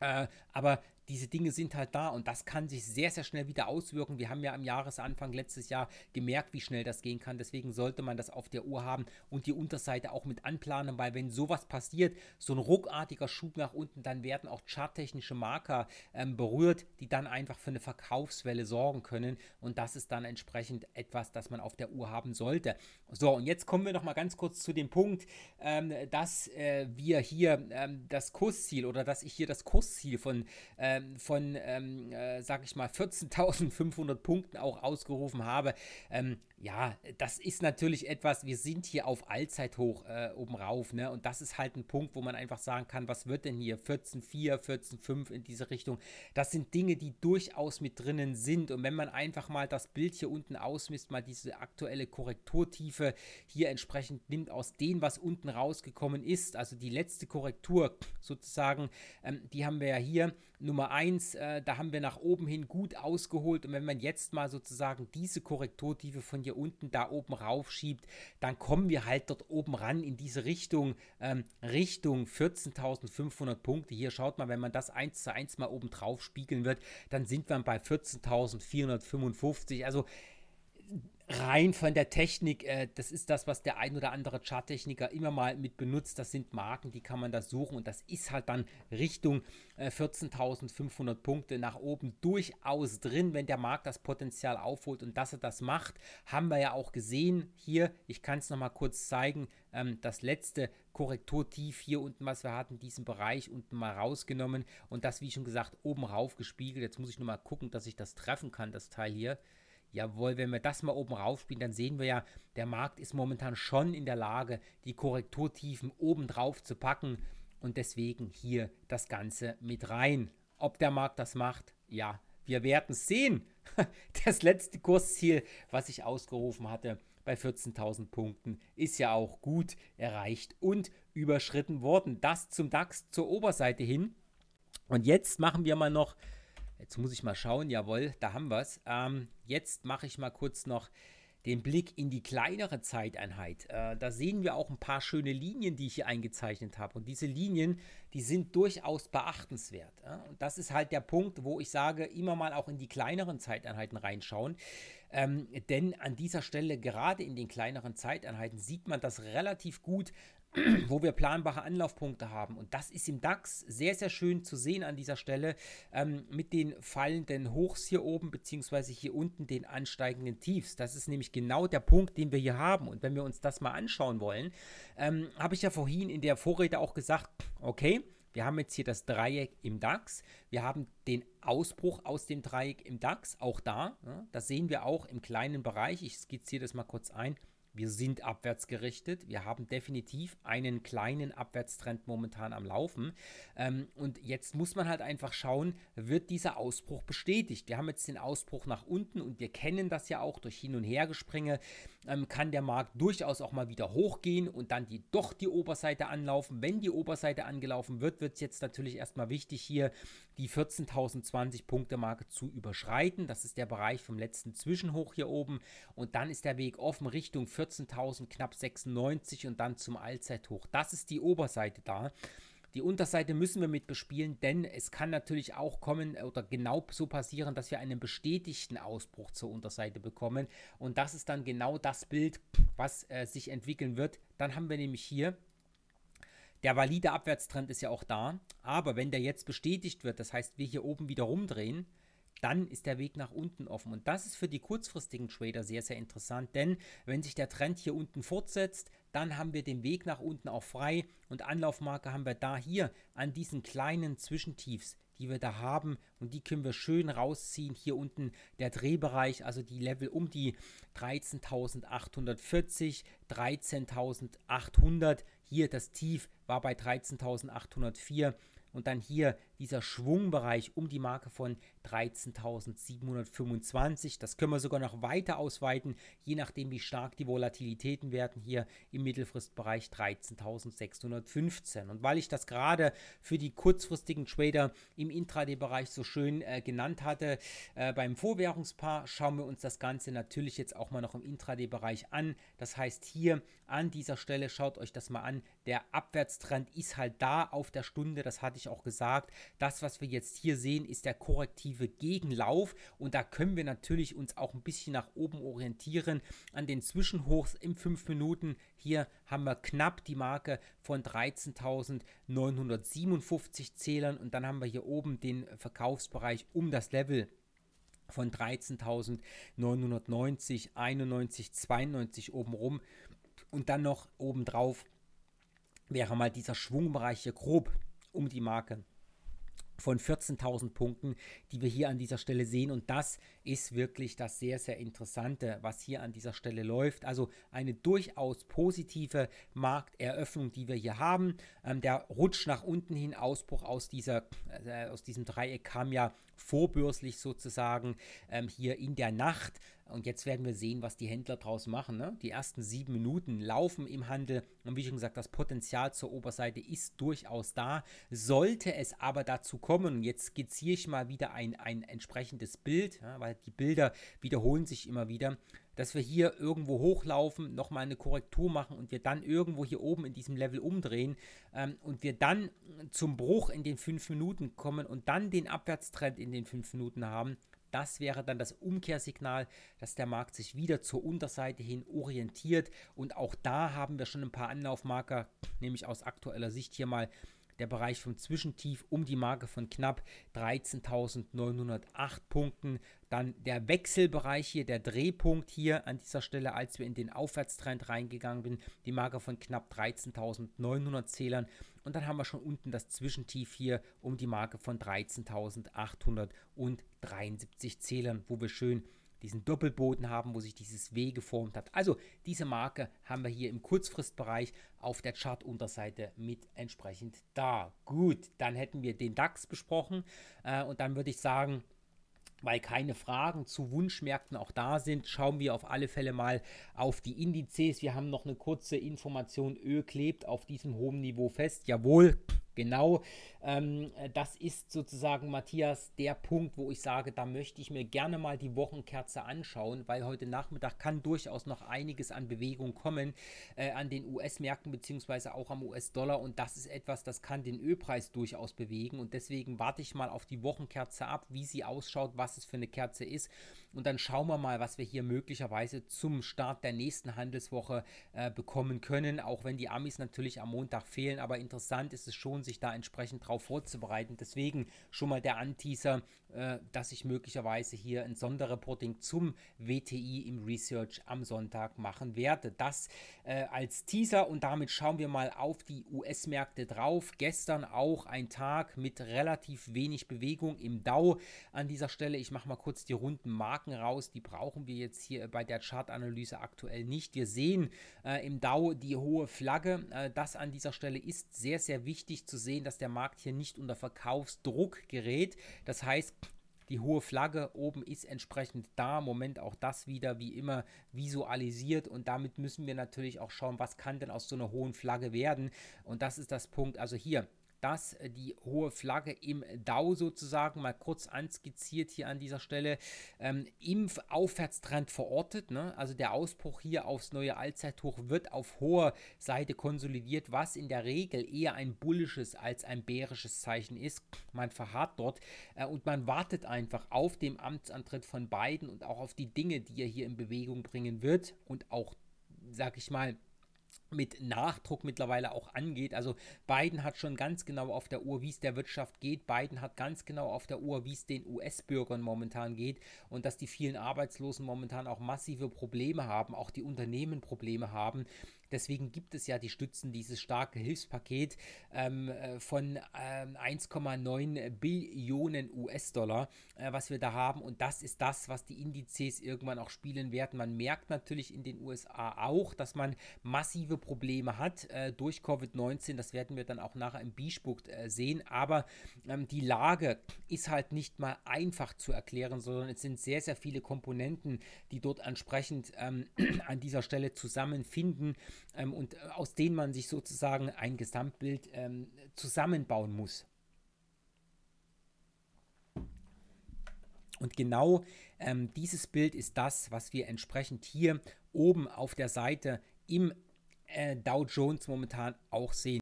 Äh, aber diese Dinge sind halt da und das kann sich sehr, sehr schnell wieder auswirken. Wir haben ja am Jahresanfang letztes Jahr gemerkt, wie schnell das gehen kann. Deswegen sollte man das auf der Uhr haben und die Unterseite auch mit anplanen, weil wenn sowas passiert, so ein ruckartiger Schub nach unten, dann werden auch charttechnische Marker ähm, berührt, die dann einfach für eine Verkaufswelle sorgen können. Und das ist dann entsprechend etwas, das man auf der Uhr haben sollte. So, und jetzt kommen wir nochmal ganz kurz zu dem Punkt, ähm, dass äh, wir hier ähm, das Kursziel oder dass ich hier das Kursziel von äh, ähm, von, ähm, äh, sag ich mal, 14.500 Punkten auch ausgerufen habe. Ähm, ja, das ist natürlich etwas, wir sind hier auf Allzeithoch äh, oben rauf, ne? Und das ist halt ein Punkt, wo man einfach sagen kann, was wird denn hier 14,4, 14,5 in diese Richtung? Das sind Dinge, die durchaus mit drinnen sind. Und wenn man einfach mal das Bild hier unten ausmisst, mal diese aktuelle Korrekturtiefe hier entsprechend nimmt aus dem, was unten rausgekommen ist, also die letzte Korrektur sozusagen, ähm, die haben wir ja hier. Nummer 1, äh, da haben wir nach oben hin gut ausgeholt. Und wenn man jetzt mal sozusagen diese Korrekturtiefe von hier hier unten da oben raufschiebt, dann kommen wir halt dort oben ran in diese Richtung, ähm, Richtung 14.500 Punkte. Hier schaut mal, wenn man das 1 zu 1 mal oben drauf spiegeln wird, dann sind wir bei 14.455. Also rein von der Technik, äh, das ist das, was der ein oder andere Charttechniker immer mal mit benutzt. Das sind Marken, die kann man da suchen und das ist halt dann Richtung äh, 14.500 Punkte nach oben durchaus drin, wenn der Markt das Potenzial aufholt und dass er das macht, haben wir ja auch gesehen hier. Ich kann es nochmal kurz zeigen. Ähm, das letzte Korrekturtief hier unten, was wir hatten, diesen Bereich unten mal rausgenommen und das, wie schon gesagt, oben rauf gespiegelt. Jetzt muss ich nur mal gucken, dass ich das treffen kann, das Teil hier. Jawohl, wenn wir das mal oben raufspielen, dann sehen wir ja, der Markt ist momentan schon in der Lage, die Korrekturtiefen oben drauf zu packen und deswegen hier das Ganze mit rein. Ob der Markt das macht, ja, wir werden es sehen. Das letzte Kursziel, was ich ausgerufen hatte, bei 14.000 Punkten ist ja auch gut erreicht und überschritten worden. Das zum DAX zur Oberseite hin. Und jetzt machen wir mal noch Jetzt muss ich mal schauen, jawohl, da haben wir es. Ähm, jetzt mache ich mal kurz noch den Blick in die kleinere Zeiteinheit. Äh, da sehen wir auch ein paar schöne Linien, die ich hier eingezeichnet habe. Und diese Linien, die sind durchaus beachtenswert. Äh? Und das ist halt der Punkt, wo ich sage, immer mal auch in die kleineren Zeiteinheiten reinschauen. Ähm, denn an dieser Stelle, gerade in den kleineren Zeiteinheiten, sieht man das relativ gut, wo wir planbare Anlaufpunkte haben. Und das ist im DAX sehr, sehr schön zu sehen an dieser Stelle ähm, mit den fallenden Hochs hier oben, beziehungsweise hier unten den ansteigenden Tiefs. Das ist nämlich genau der Punkt, den wir hier haben. Und wenn wir uns das mal anschauen wollen, ähm, habe ich ja vorhin in der Vorrede auch gesagt, okay, wir haben jetzt hier das Dreieck im DAX. Wir haben den Ausbruch aus dem Dreieck im DAX, auch da. Ja, ne? das sehen wir auch im kleinen Bereich. Ich skizziere das mal kurz ein. Wir sind abwärts gerichtet. Wir haben definitiv einen kleinen Abwärtstrend momentan am Laufen. Ähm, und jetzt muss man halt einfach schauen, wird dieser Ausbruch bestätigt? Wir haben jetzt den Ausbruch nach unten und wir kennen das ja auch durch Hin- und Hergespringe. Ähm, kann der Markt durchaus auch mal wieder hochgehen und dann die, doch die Oberseite anlaufen. Wenn die Oberseite angelaufen wird, wird es jetzt natürlich erstmal wichtig, hier die 14.020 Punkte Marke zu überschreiten. Das ist der Bereich vom letzten Zwischenhoch hier oben. Und dann ist der Weg offen Richtung 14.000. 14.000 knapp 96 und dann zum Allzeithoch. Das ist die Oberseite da. Die Unterseite müssen wir mit bespielen, denn es kann natürlich auch kommen oder genau so passieren, dass wir einen bestätigten Ausbruch zur Unterseite bekommen. Und das ist dann genau das Bild, was äh, sich entwickeln wird. Dann haben wir nämlich hier der valide Abwärtstrend ist ja auch da, aber wenn der jetzt bestätigt wird, das heißt, wir hier oben wieder rumdrehen, dann ist der Weg nach unten offen. Und das ist für die kurzfristigen Trader sehr, sehr interessant, denn wenn sich der Trend hier unten fortsetzt, dann haben wir den Weg nach unten auch frei und Anlaufmarke haben wir da hier an diesen kleinen Zwischentiefs, die wir da haben und die können wir schön rausziehen. Hier unten der Drehbereich, also die Level um die 13.840, 13.800. Hier das Tief war bei 13.804 und dann hier dieser Schwungbereich um die Marke von 13.725. Das können wir sogar noch weiter ausweiten, je nachdem, wie stark die Volatilitäten werden hier im Mittelfristbereich 13.615. Und weil ich das gerade für die kurzfristigen Trader im Intraday-Bereich so schön äh, genannt hatte, äh, beim Vorwährungspaar schauen wir uns das Ganze natürlich jetzt auch mal noch im Intraday-Bereich an. Das heißt, hier an dieser Stelle schaut euch das mal an. Der Abwärtstrend ist halt da auf der Stunde, das hatte ich auch gesagt. Das, was wir jetzt hier sehen, ist der korrektive Gegenlauf und da können wir natürlich uns auch ein bisschen nach oben orientieren an den Zwischenhochs im 5 Minuten. Hier haben wir knapp die Marke von 13.957 Zählern und dann haben wir hier oben den Verkaufsbereich um das Level von 13.990, 91, 92 obenrum und dann noch obendrauf wäre mal dieser Schwungbereich hier grob um die Marke von 14.000 Punkten, die wir hier an dieser Stelle sehen. Und das ist wirklich das sehr, sehr Interessante, was hier an dieser Stelle läuft. Also eine durchaus positive Markteröffnung, die wir hier haben. Ähm, der Rutsch nach unten hin, Ausbruch aus, dieser, äh, aus diesem Dreieck kam ja vorbörslich sozusagen ähm, hier in der Nacht. Und jetzt werden wir sehen, was die Händler draus machen. Ne? Die ersten sieben Minuten laufen im Handel. Und wie schon gesagt, das Potenzial zur Oberseite ist durchaus da. Sollte es aber dazu kommen, jetzt skizziere ich mal wieder ein, ein entsprechendes Bild, ja, weil die Bilder wiederholen sich immer wieder, dass wir hier irgendwo hochlaufen, nochmal eine Korrektur machen und wir dann irgendwo hier oben in diesem Level umdrehen ähm, und wir dann zum Bruch in den fünf Minuten kommen und dann den Abwärtstrend in den fünf Minuten haben das wäre dann das Umkehrsignal, dass der Markt sich wieder zur Unterseite hin orientiert. Und auch da haben wir schon ein paar Anlaufmarker, nämlich aus aktueller Sicht hier mal der Bereich vom Zwischentief um die Marke von knapp 13.908 Punkten. Dann der Wechselbereich hier, der Drehpunkt hier an dieser Stelle, als wir in den Aufwärtstrend reingegangen sind, die Marke von knapp 13.900 Zählern. Und dann haben wir schon unten das Zwischentief hier um die Marke von 13.873 Zählern, wo wir schön diesen Doppelboden haben, wo sich dieses W geformt hat. Also diese Marke haben wir hier im Kurzfristbereich auf der Chartunterseite mit entsprechend da. Gut, dann hätten wir den DAX besprochen äh, und dann würde ich sagen, weil keine Fragen zu Wunschmärkten auch da sind, schauen wir auf alle Fälle mal auf die Indizes. Wir haben noch eine kurze Information. Öl klebt auf diesem hohen Niveau fest. Jawohl, Genau, ähm, äh, das ist sozusagen, Matthias, der Punkt, wo ich sage, da möchte ich mir gerne mal die Wochenkerze anschauen, weil heute Nachmittag kann durchaus noch einiges an Bewegung kommen äh, an den US-Märkten beziehungsweise auch am US-Dollar und das ist etwas, das kann den Ölpreis durchaus bewegen und deswegen warte ich mal auf die Wochenkerze ab, wie sie ausschaut, was es für eine Kerze ist und dann schauen wir mal, was wir hier möglicherweise zum Start der nächsten Handelswoche äh, bekommen können, auch wenn die Amis natürlich am Montag fehlen, aber interessant ist es schon, sich da entsprechend drauf vorzubereiten. Deswegen schon mal der Anteaser, äh, dass ich möglicherweise hier ein Sonderreporting zum WTI im Research am Sonntag machen werde. Das äh, als Teaser und damit schauen wir mal auf die US-Märkte drauf. Gestern auch ein Tag mit relativ wenig Bewegung im Dow. An dieser Stelle, ich mache mal kurz die runden Marken raus. Die brauchen wir jetzt hier bei der Chartanalyse aktuell nicht. Wir sehen äh, im Dow die hohe Flagge. Äh, das an dieser Stelle ist sehr, sehr wichtig zu sehen, dass der Markt hier nicht unter Verkaufsdruck gerät. Das heißt, die hohe Flagge oben ist entsprechend da. Moment auch das wieder wie immer visualisiert und damit müssen wir natürlich auch schauen, was kann denn aus so einer hohen Flagge werden. Und das ist das Punkt. Also hier dass äh, die hohe Flagge im DAU sozusagen mal kurz anskizziert hier an dieser Stelle ähm, im Aufwärtstrend verortet. Ne? Also der Ausbruch hier aufs neue Allzeithoch wird auf hoher Seite konsolidiert, was in der Regel eher ein bullisches als ein bärisches Zeichen ist. Man verharrt dort äh, und man wartet einfach auf den Amtsantritt von beiden und auch auf die Dinge, die er hier in Bewegung bringen wird und auch, sag ich mal, mit Nachdruck mittlerweile auch angeht. Also Biden hat schon ganz genau auf der Uhr, wie es der Wirtschaft geht. Biden hat ganz genau auf der Uhr, wie es den US-Bürgern momentan geht und dass die vielen Arbeitslosen momentan auch massive Probleme haben, auch die Unternehmen Probleme haben. Deswegen gibt es ja die Stützen, dieses starke Hilfspaket ähm, äh, von ähm, 1,9 Billionen US-Dollar, äh, was wir da haben. Und das ist das, was die Indizes irgendwann auch spielen werden. Man merkt natürlich in den USA auch, dass man massive Probleme hat äh, durch Covid-19. Das werden wir dann auch nachher im Biespuck äh, sehen. Aber ähm, die Lage ist halt nicht mal einfach zu erklären, sondern es sind sehr, sehr viele Komponenten, die dort entsprechend ähm, an dieser Stelle zusammenfinden ähm, und äh, aus denen man sich sozusagen ein Gesamtbild ähm, zusammenbauen muss. Und genau ähm, dieses Bild ist das, was wir entsprechend hier oben auf der Seite im äh, Dow Jones momentan auch sehen.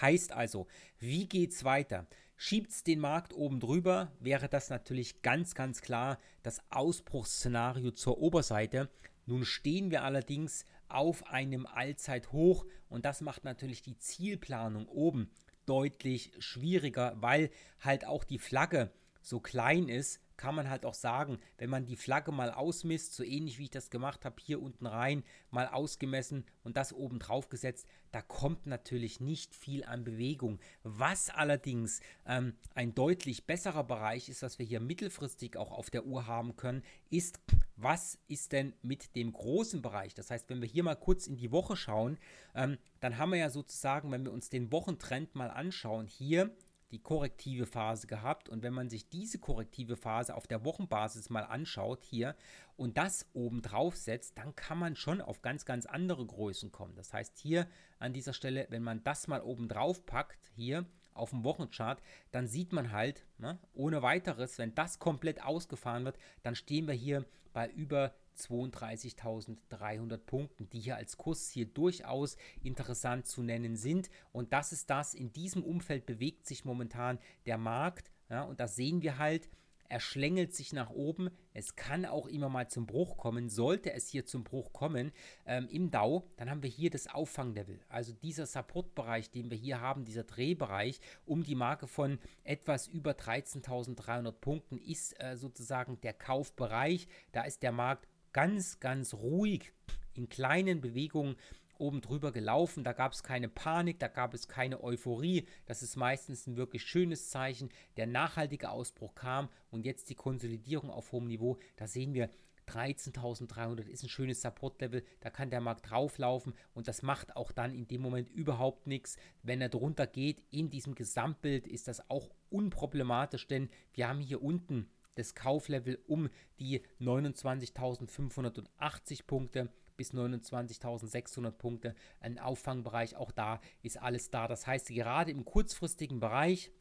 Heißt also, wie geht es weiter? Schiebt es den Markt oben drüber, wäre das natürlich ganz, ganz klar das Ausbruchsszenario zur Oberseite. Nun stehen wir allerdings auf einem Allzeithoch und das macht natürlich die Zielplanung oben deutlich schwieriger, weil halt auch die Flagge so klein ist, kann man halt auch sagen, wenn man die Flagge mal ausmisst, so ähnlich wie ich das gemacht habe, hier unten rein, mal ausgemessen und das oben drauf gesetzt, da kommt natürlich nicht viel an Bewegung. Was allerdings ähm, ein deutlich besserer Bereich ist, was wir hier mittelfristig auch auf der Uhr haben können, ist, was ist denn mit dem großen Bereich? Das heißt, wenn wir hier mal kurz in die Woche schauen, ähm, dann haben wir ja sozusagen, wenn wir uns den Wochentrend mal anschauen, hier die korrektive Phase gehabt. Und wenn man sich diese korrektive Phase auf der Wochenbasis mal anschaut hier und das oben drauf setzt, dann kann man schon auf ganz, ganz andere Größen kommen. Das heißt hier an dieser Stelle, wenn man das mal oben drauf packt, hier auf dem Wochenchart, dann sieht man halt ne, ohne weiteres, wenn das komplett ausgefahren wird, dann stehen wir hier bei über 32.300 Punkten, die hier als Kursziel durchaus interessant zu nennen sind. Und das ist das, in diesem Umfeld bewegt sich momentan der Markt. Ja, und da sehen wir halt, er schlängelt sich nach oben. Es kann auch immer mal zum Bruch kommen. Sollte es hier zum Bruch kommen ähm, im DAO, dann haben wir hier das Auffanglevel. Also dieser Supportbereich, den wir hier haben, dieser Drehbereich um die Marke von etwas über 13.300 Punkten ist äh, sozusagen der Kaufbereich. Da ist der Markt ganz, ganz ruhig in kleinen Bewegungen oben drüber gelaufen. Da gab es keine Panik, da gab es keine Euphorie. Das ist meistens ein wirklich schönes Zeichen. Der nachhaltige Ausbruch kam und jetzt die Konsolidierung auf hohem Niveau. Da sehen wir, 13.300 ist ein schönes Support-Level, da kann der Markt drauflaufen und das macht auch dann in dem Moment überhaupt nichts. Wenn er drunter geht, in diesem Gesamtbild ist das auch unproblematisch, denn wir haben hier unten das Kauflevel um die 29.580 Punkte bis 29.600 Punkte. Ein Auffangbereich, auch da ist alles da. Das heißt, gerade im kurzfristigen Bereich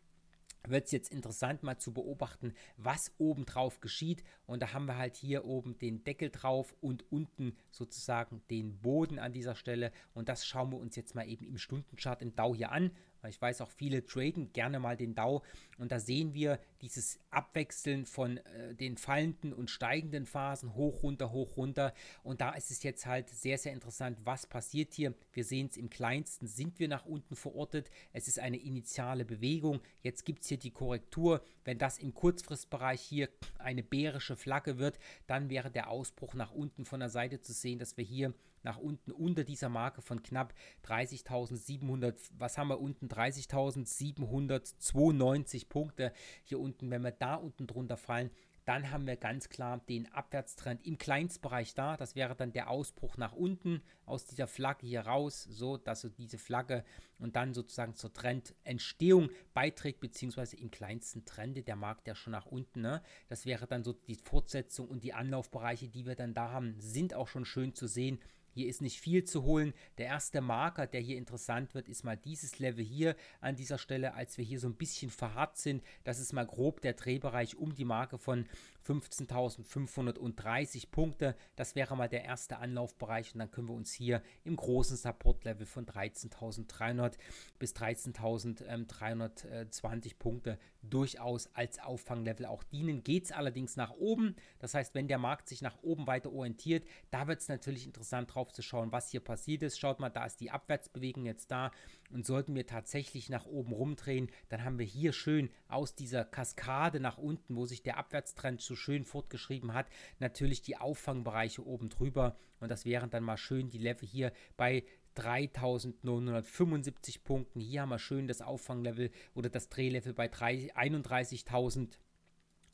wird es jetzt interessant mal zu beobachten, was oben drauf geschieht. Und da haben wir halt hier oben den Deckel drauf und unten sozusagen den Boden an dieser Stelle. Und das schauen wir uns jetzt mal eben im Stundenchart im DAO hier an ich weiß auch, viele traden gerne mal den DAO und da sehen wir dieses Abwechseln von äh, den fallenden und steigenden Phasen, hoch, runter, hoch, runter. Und da ist es jetzt halt sehr, sehr interessant, was passiert hier. Wir sehen es im kleinsten, sind wir nach unten verortet. Es ist eine initiale Bewegung. Jetzt gibt es hier die Korrektur. Wenn das im Kurzfristbereich hier eine bärische Flagge wird, dann wäre der Ausbruch nach unten von der Seite zu sehen, dass wir hier nach unten unter dieser Marke von knapp 30.700, was haben wir unten, 30.792 Punkte hier unten, wenn wir da unten drunter fallen, dann haben wir ganz klar den Abwärtstrend im Kleinstbereich da. Das wäre dann der Ausbruch nach unten aus dieser Flagge hier raus, so dass so diese Flagge und dann sozusagen zur Trendentstehung beiträgt, beziehungsweise im kleinsten Trende der Markt ja schon nach unten. Ne? Das wäre dann so die Fortsetzung und die Anlaufbereiche, die wir dann da haben, sind auch schon schön zu sehen. Hier ist nicht viel zu holen. Der erste Marker, der hier interessant wird, ist mal dieses Level hier an dieser Stelle, als wir hier so ein bisschen verharrt sind. Das ist mal grob der Drehbereich um die Marke von 15.530 Punkte. Das wäre mal der erste Anlaufbereich und dann können wir uns hier im großen Support-Level von 13.300 bis 13.320 Punkte durchaus als Auffanglevel auch dienen. Geht es allerdings nach oben, das heißt, wenn der Markt sich nach oben weiter orientiert, da wird es natürlich interessant drauf zu schauen, was hier passiert ist. Schaut mal, da ist die Abwärtsbewegung jetzt da und sollten wir tatsächlich nach oben rumdrehen, dann haben wir hier schön aus dieser Kaskade nach unten, wo sich der Abwärtstrend so schön fortgeschrieben hat, natürlich die Auffangbereiche oben drüber. Und das wären dann mal schön die Level hier bei 3975 Punkten. Hier haben wir schön das Auffanglevel oder das Drehlevel bei 31.000. Punkten.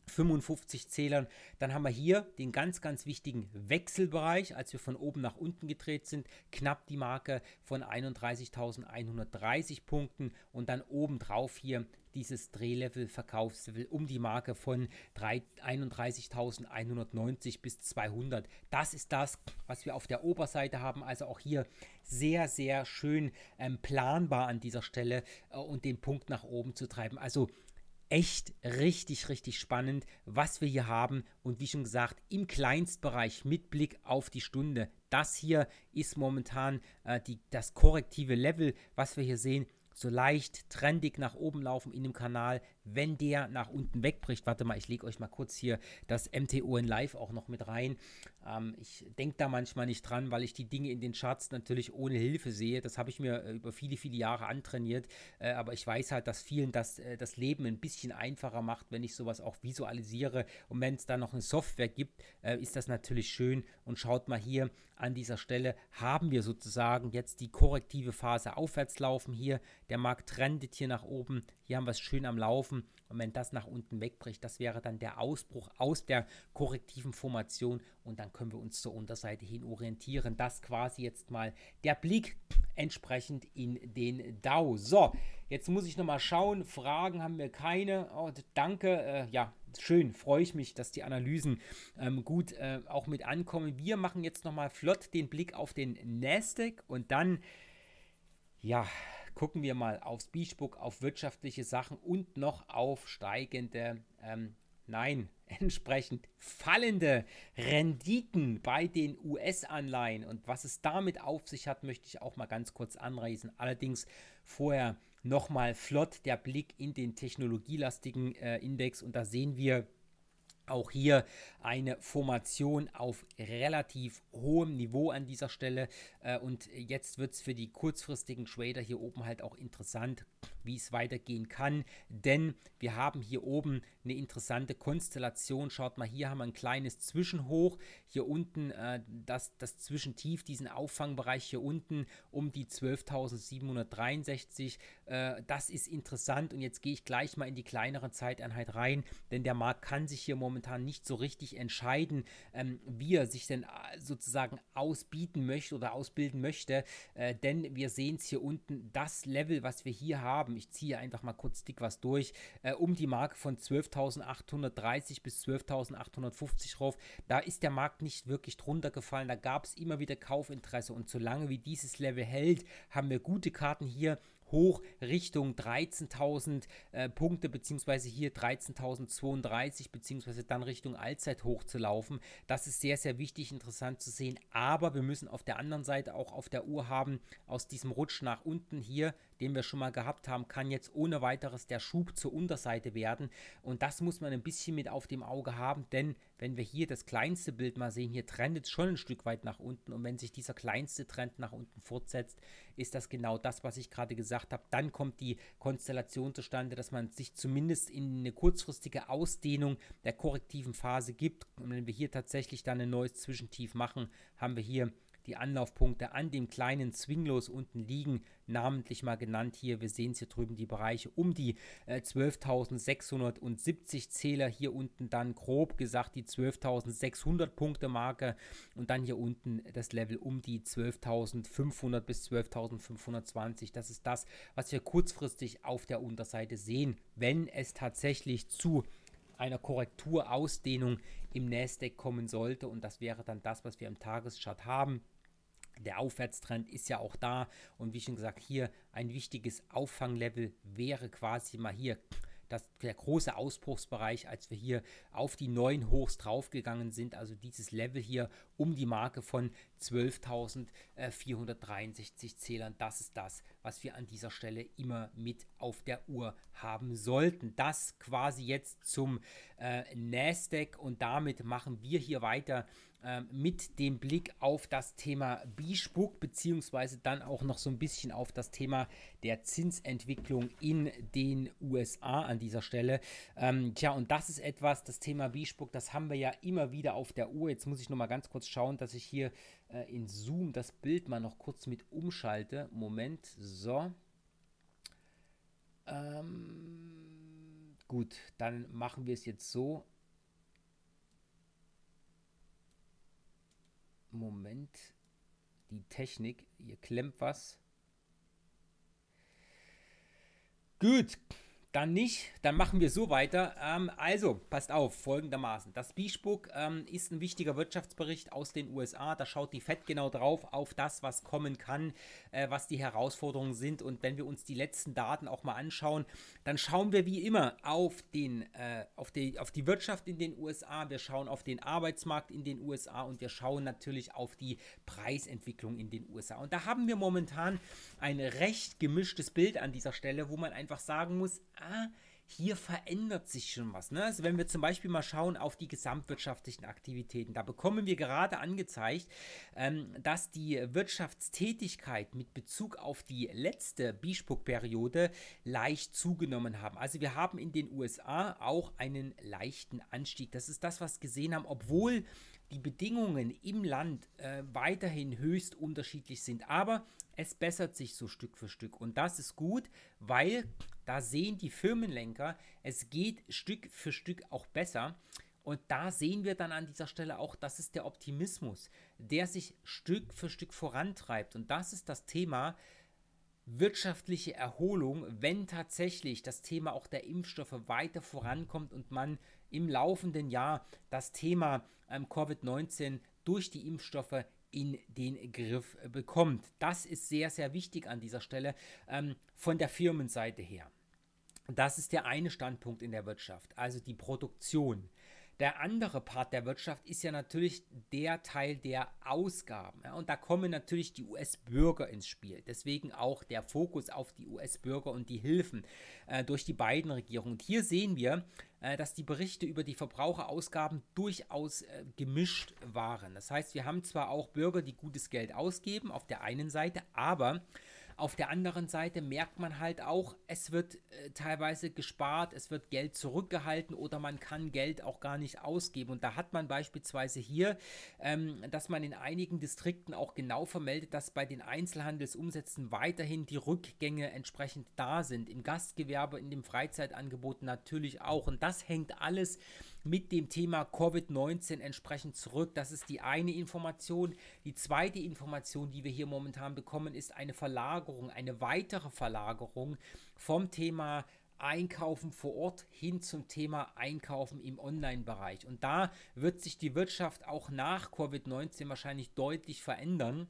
55 Zählern. Dann haben wir hier den ganz, ganz wichtigen Wechselbereich, als wir von oben nach unten gedreht sind, knapp die Marke von 31.130 Punkten und dann obendrauf hier dieses Drehlevel, Verkaufslevel um die Marke von 31.190 bis 200. Das ist das, was wir auf der Oberseite haben. Also auch hier sehr, sehr schön ähm, planbar an dieser Stelle äh, und den Punkt nach oben zu treiben. Also echt richtig, richtig spannend, was wir hier haben. Und wie schon gesagt, im Kleinstbereich mit Blick auf die Stunde. Das hier ist momentan äh, die, das korrektive Level, was wir hier sehen. So leicht trendig nach oben laufen in dem Kanal wenn der nach unten wegbricht. Warte mal, ich lege euch mal kurz hier das MTO in Live auch noch mit rein. Ähm, ich denke da manchmal nicht dran, weil ich die Dinge in den Charts natürlich ohne Hilfe sehe. Das habe ich mir äh, über viele, viele Jahre antrainiert. Äh, aber ich weiß halt, dass vielen das, äh, das Leben ein bisschen einfacher macht, wenn ich sowas auch visualisiere. Und wenn es da noch eine Software gibt, äh, ist das natürlich schön. Und schaut mal hier an dieser Stelle, haben wir sozusagen jetzt die korrektive Phase aufwärts laufen hier. Der Markt trendet hier nach oben. Hier haben wir es schön am Laufen. Wochen. Und wenn das nach unten wegbricht, das wäre dann der Ausbruch aus der korrektiven Formation und dann können wir uns zur Unterseite hin orientieren. Das quasi jetzt mal der Blick entsprechend in den DAO. So, jetzt muss ich nochmal schauen. Fragen haben wir keine. Und oh, danke. Äh, ja, schön. Freue ich mich, dass die Analysen ähm, gut äh, auch mit ankommen. Wir machen jetzt nochmal flott den Blick auf den Nasdaq und dann, ja, gucken wir mal aufs Beachbook, auf wirtschaftliche Sachen und noch auf steigende, ähm, nein, entsprechend fallende Renditen bei den US-Anleihen. Und was es damit auf sich hat, möchte ich auch mal ganz kurz anreißen. Allerdings vorher nochmal flott der Blick in den technologielastigen äh, Index und da sehen wir, auch hier eine Formation auf relativ hohem Niveau an dieser Stelle. Äh, und jetzt wird es für die kurzfristigen Trader hier oben halt auch interessant, wie es weitergehen kann. Denn wir haben hier oben eine interessante Konstellation. Schaut mal, hier haben wir ein kleines Zwischenhoch. Hier unten äh, das, das Zwischentief, diesen Auffangbereich hier unten um die 12.763. Äh, das ist interessant. Und jetzt gehe ich gleich mal in die kleinere Zeiteinheit rein, denn der Markt kann sich hier momentan momentan nicht so richtig entscheiden, ähm, wie er sich denn äh, sozusagen ausbieten möchte oder ausbilden möchte. Äh, denn wir sehen es hier unten, das Level, was wir hier haben, ich ziehe einfach mal kurz dick was durch, äh, um die Marke von 12.830 bis 12.850 rauf. Da ist der Markt nicht wirklich drunter gefallen. Da gab es immer wieder Kaufinteresse und solange wie dieses Level hält, haben wir gute Karten hier hoch Richtung 13.000 äh, Punkte, beziehungsweise hier 13.032, beziehungsweise dann Richtung Allzeit hoch zu laufen. Das ist sehr, sehr wichtig, interessant zu sehen. Aber wir müssen auf der anderen Seite auch auf der Uhr haben, aus diesem Rutsch nach unten hier den wir schon mal gehabt haben, kann jetzt ohne weiteres der Schub zur Unterseite werden. Und das muss man ein bisschen mit auf dem Auge haben, denn wenn wir hier das kleinste Bild mal sehen, hier trendet es schon ein Stück weit nach unten. Und wenn sich dieser kleinste Trend nach unten fortsetzt, ist das genau das, was ich gerade gesagt habe. Dann kommt die Konstellation zustande, dass man sich zumindest in eine kurzfristige Ausdehnung der korrektiven Phase gibt. Und wenn wir hier tatsächlich dann ein neues Zwischentief machen, haben wir hier die Anlaufpunkte an dem kleinen Zwinglos unten liegen, namentlich mal genannt hier. Wir sehen es hier drüben, die Bereiche um die äh, 12.670 Zähler. Hier unten dann grob gesagt die 12.600 Punkte Marke und dann hier unten das Level um die 12.500 bis 12.520. Das ist das, was wir kurzfristig auf der Unterseite sehen, wenn es tatsächlich zu einer Korrekturausdehnung im Nasdaq kommen sollte und das wäre dann das, was wir im Tageschart haben. Der Aufwärtstrend ist ja auch da und wie schon gesagt, hier ein wichtiges Auffanglevel wäre quasi mal hier das, der große Ausbruchsbereich, als wir hier auf die neuen Hochs draufgegangen sind, also dieses Level hier um die Marke von 12.463 Zählern. Das ist das, was wir an dieser Stelle immer mit auf der Uhr haben sollten. Das quasi jetzt zum äh, Nasdaq und damit machen wir hier weiter ähm, mit dem Blick auf das Thema b beziehungsweise dann auch noch so ein bisschen auf das Thema der Zinsentwicklung in den USA an dieser Stelle. Ähm, tja, und das ist etwas, das Thema b das haben wir ja immer wieder auf der Uhr. Jetzt muss ich noch mal ganz kurz kurz schauen, dass ich hier äh, in Zoom das Bild mal noch kurz mit umschalte. Moment, so. Ähm, gut, dann machen wir es jetzt so. Moment, die Technik, hier klemmt was. Gut, dann nicht, dann machen wir so weiter. Ähm, also, passt auf, folgendermaßen. Das Beachbook ähm, ist ein wichtiger Wirtschaftsbericht aus den USA. Da schaut die FED genau drauf, auf das, was kommen kann, äh, was die Herausforderungen sind. Und wenn wir uns die letzten Daten auch mal anschauen, dann schauen wir wie immer auf, den, äh, auf, die, auf die Wirtschaft in den USA, wir schauen auf den Arbeitsmarkt in den USA und wir schauen natürlich auf die Preisentwicklung in den USA. Und da haben wir momentan ein recht gemischtes Bild an dieser Stelle, wo man einfach sagen muss, ah, hier verändert sich schon was. Ne? Also wenn wir zum Beispiel mal schauen auf die gesamtwirtschaftlichen Aktivitäten, da bekommen wir gerade angezeigt, ähm, dass die Wirtschaftstätigkeit mit Bezug auf die letzte Bischpuck-Periode leicht zugenommen haben. Also wir haben in den USA auch einen leichten Anstieg. Das ist das, was wir gesehen haben, obwohl die Bedingungen im Land äh, weiterhin höchst unterschiedlich sind. Aber es bessert sich so Stück für Stück. Und das ist gut, weil da sehen die Firmenlenker, es geht Stück für Stück auch besser. Und da sehen wir dann an dieser Stelle auch, das ist der Optimismus, der sich Stück für Stück vorantreibt. Und das ist das Thema wirtschaftliche Erholung, wenn tatsächlich das Thema auch der Impfstoffe weiter vorankommt und man im laufenden Jahr das Thema ähm, Covid-19 durch die Impfstoffe in den Griff bekommt. Das ist sehr, sehr wichtig an dieser Stelle ähm, von der Firmenseite her. Das ist der eine Standpunkt in der Wirtschaft, also die Produktion. Der andere Part der Wirtschaft ist ja natürlich der Teil der Ausgaben. Ja, und da kommen natürlich die US-Bürger ins Spiel. Deswegen auch der Fokus auf die US-Bürger und die Hilfen äh, durch die beiden Regierungen. Und hier sehen wir, äh, dass die Berichte über die Verbraucherausgaben durchaus äh, gemischt waren. Das heißt, wir haben zwar auch Bürger, die gutes Geld ausgeben auf der einen Seite, aber auf der anderen Seite merkt man halt auch, es wird äh, teilweise gespart, es wird Geld zurückgehalten oder man kann Geld auch gar nicht ausgeben. Und da hat man beispielsweise hier, ähm, dass man in einigen Distrikten auch genau vermeldet, dass bei den Einzelhandelsumsätzen weiterhin die Rückgänge entsprechend da sind. Im Gastgewerbe, in dem Freizeitangebot natürlich auch. Und das hängt alles mit dem Thema Covid-19 entsprechend zurück. Das ist die eine Information. Die zweite Information, die wir hier momentan bekommen, ist eine Verlagerung, eine weitere Verlagerung vom Thema Einkaufen vor Ort hin zum Thema Einkaufen im Online-Bereich. Und da wird sich die Wirtschaft auch nach Covid-19 wahrscheinlich deutlich verändern.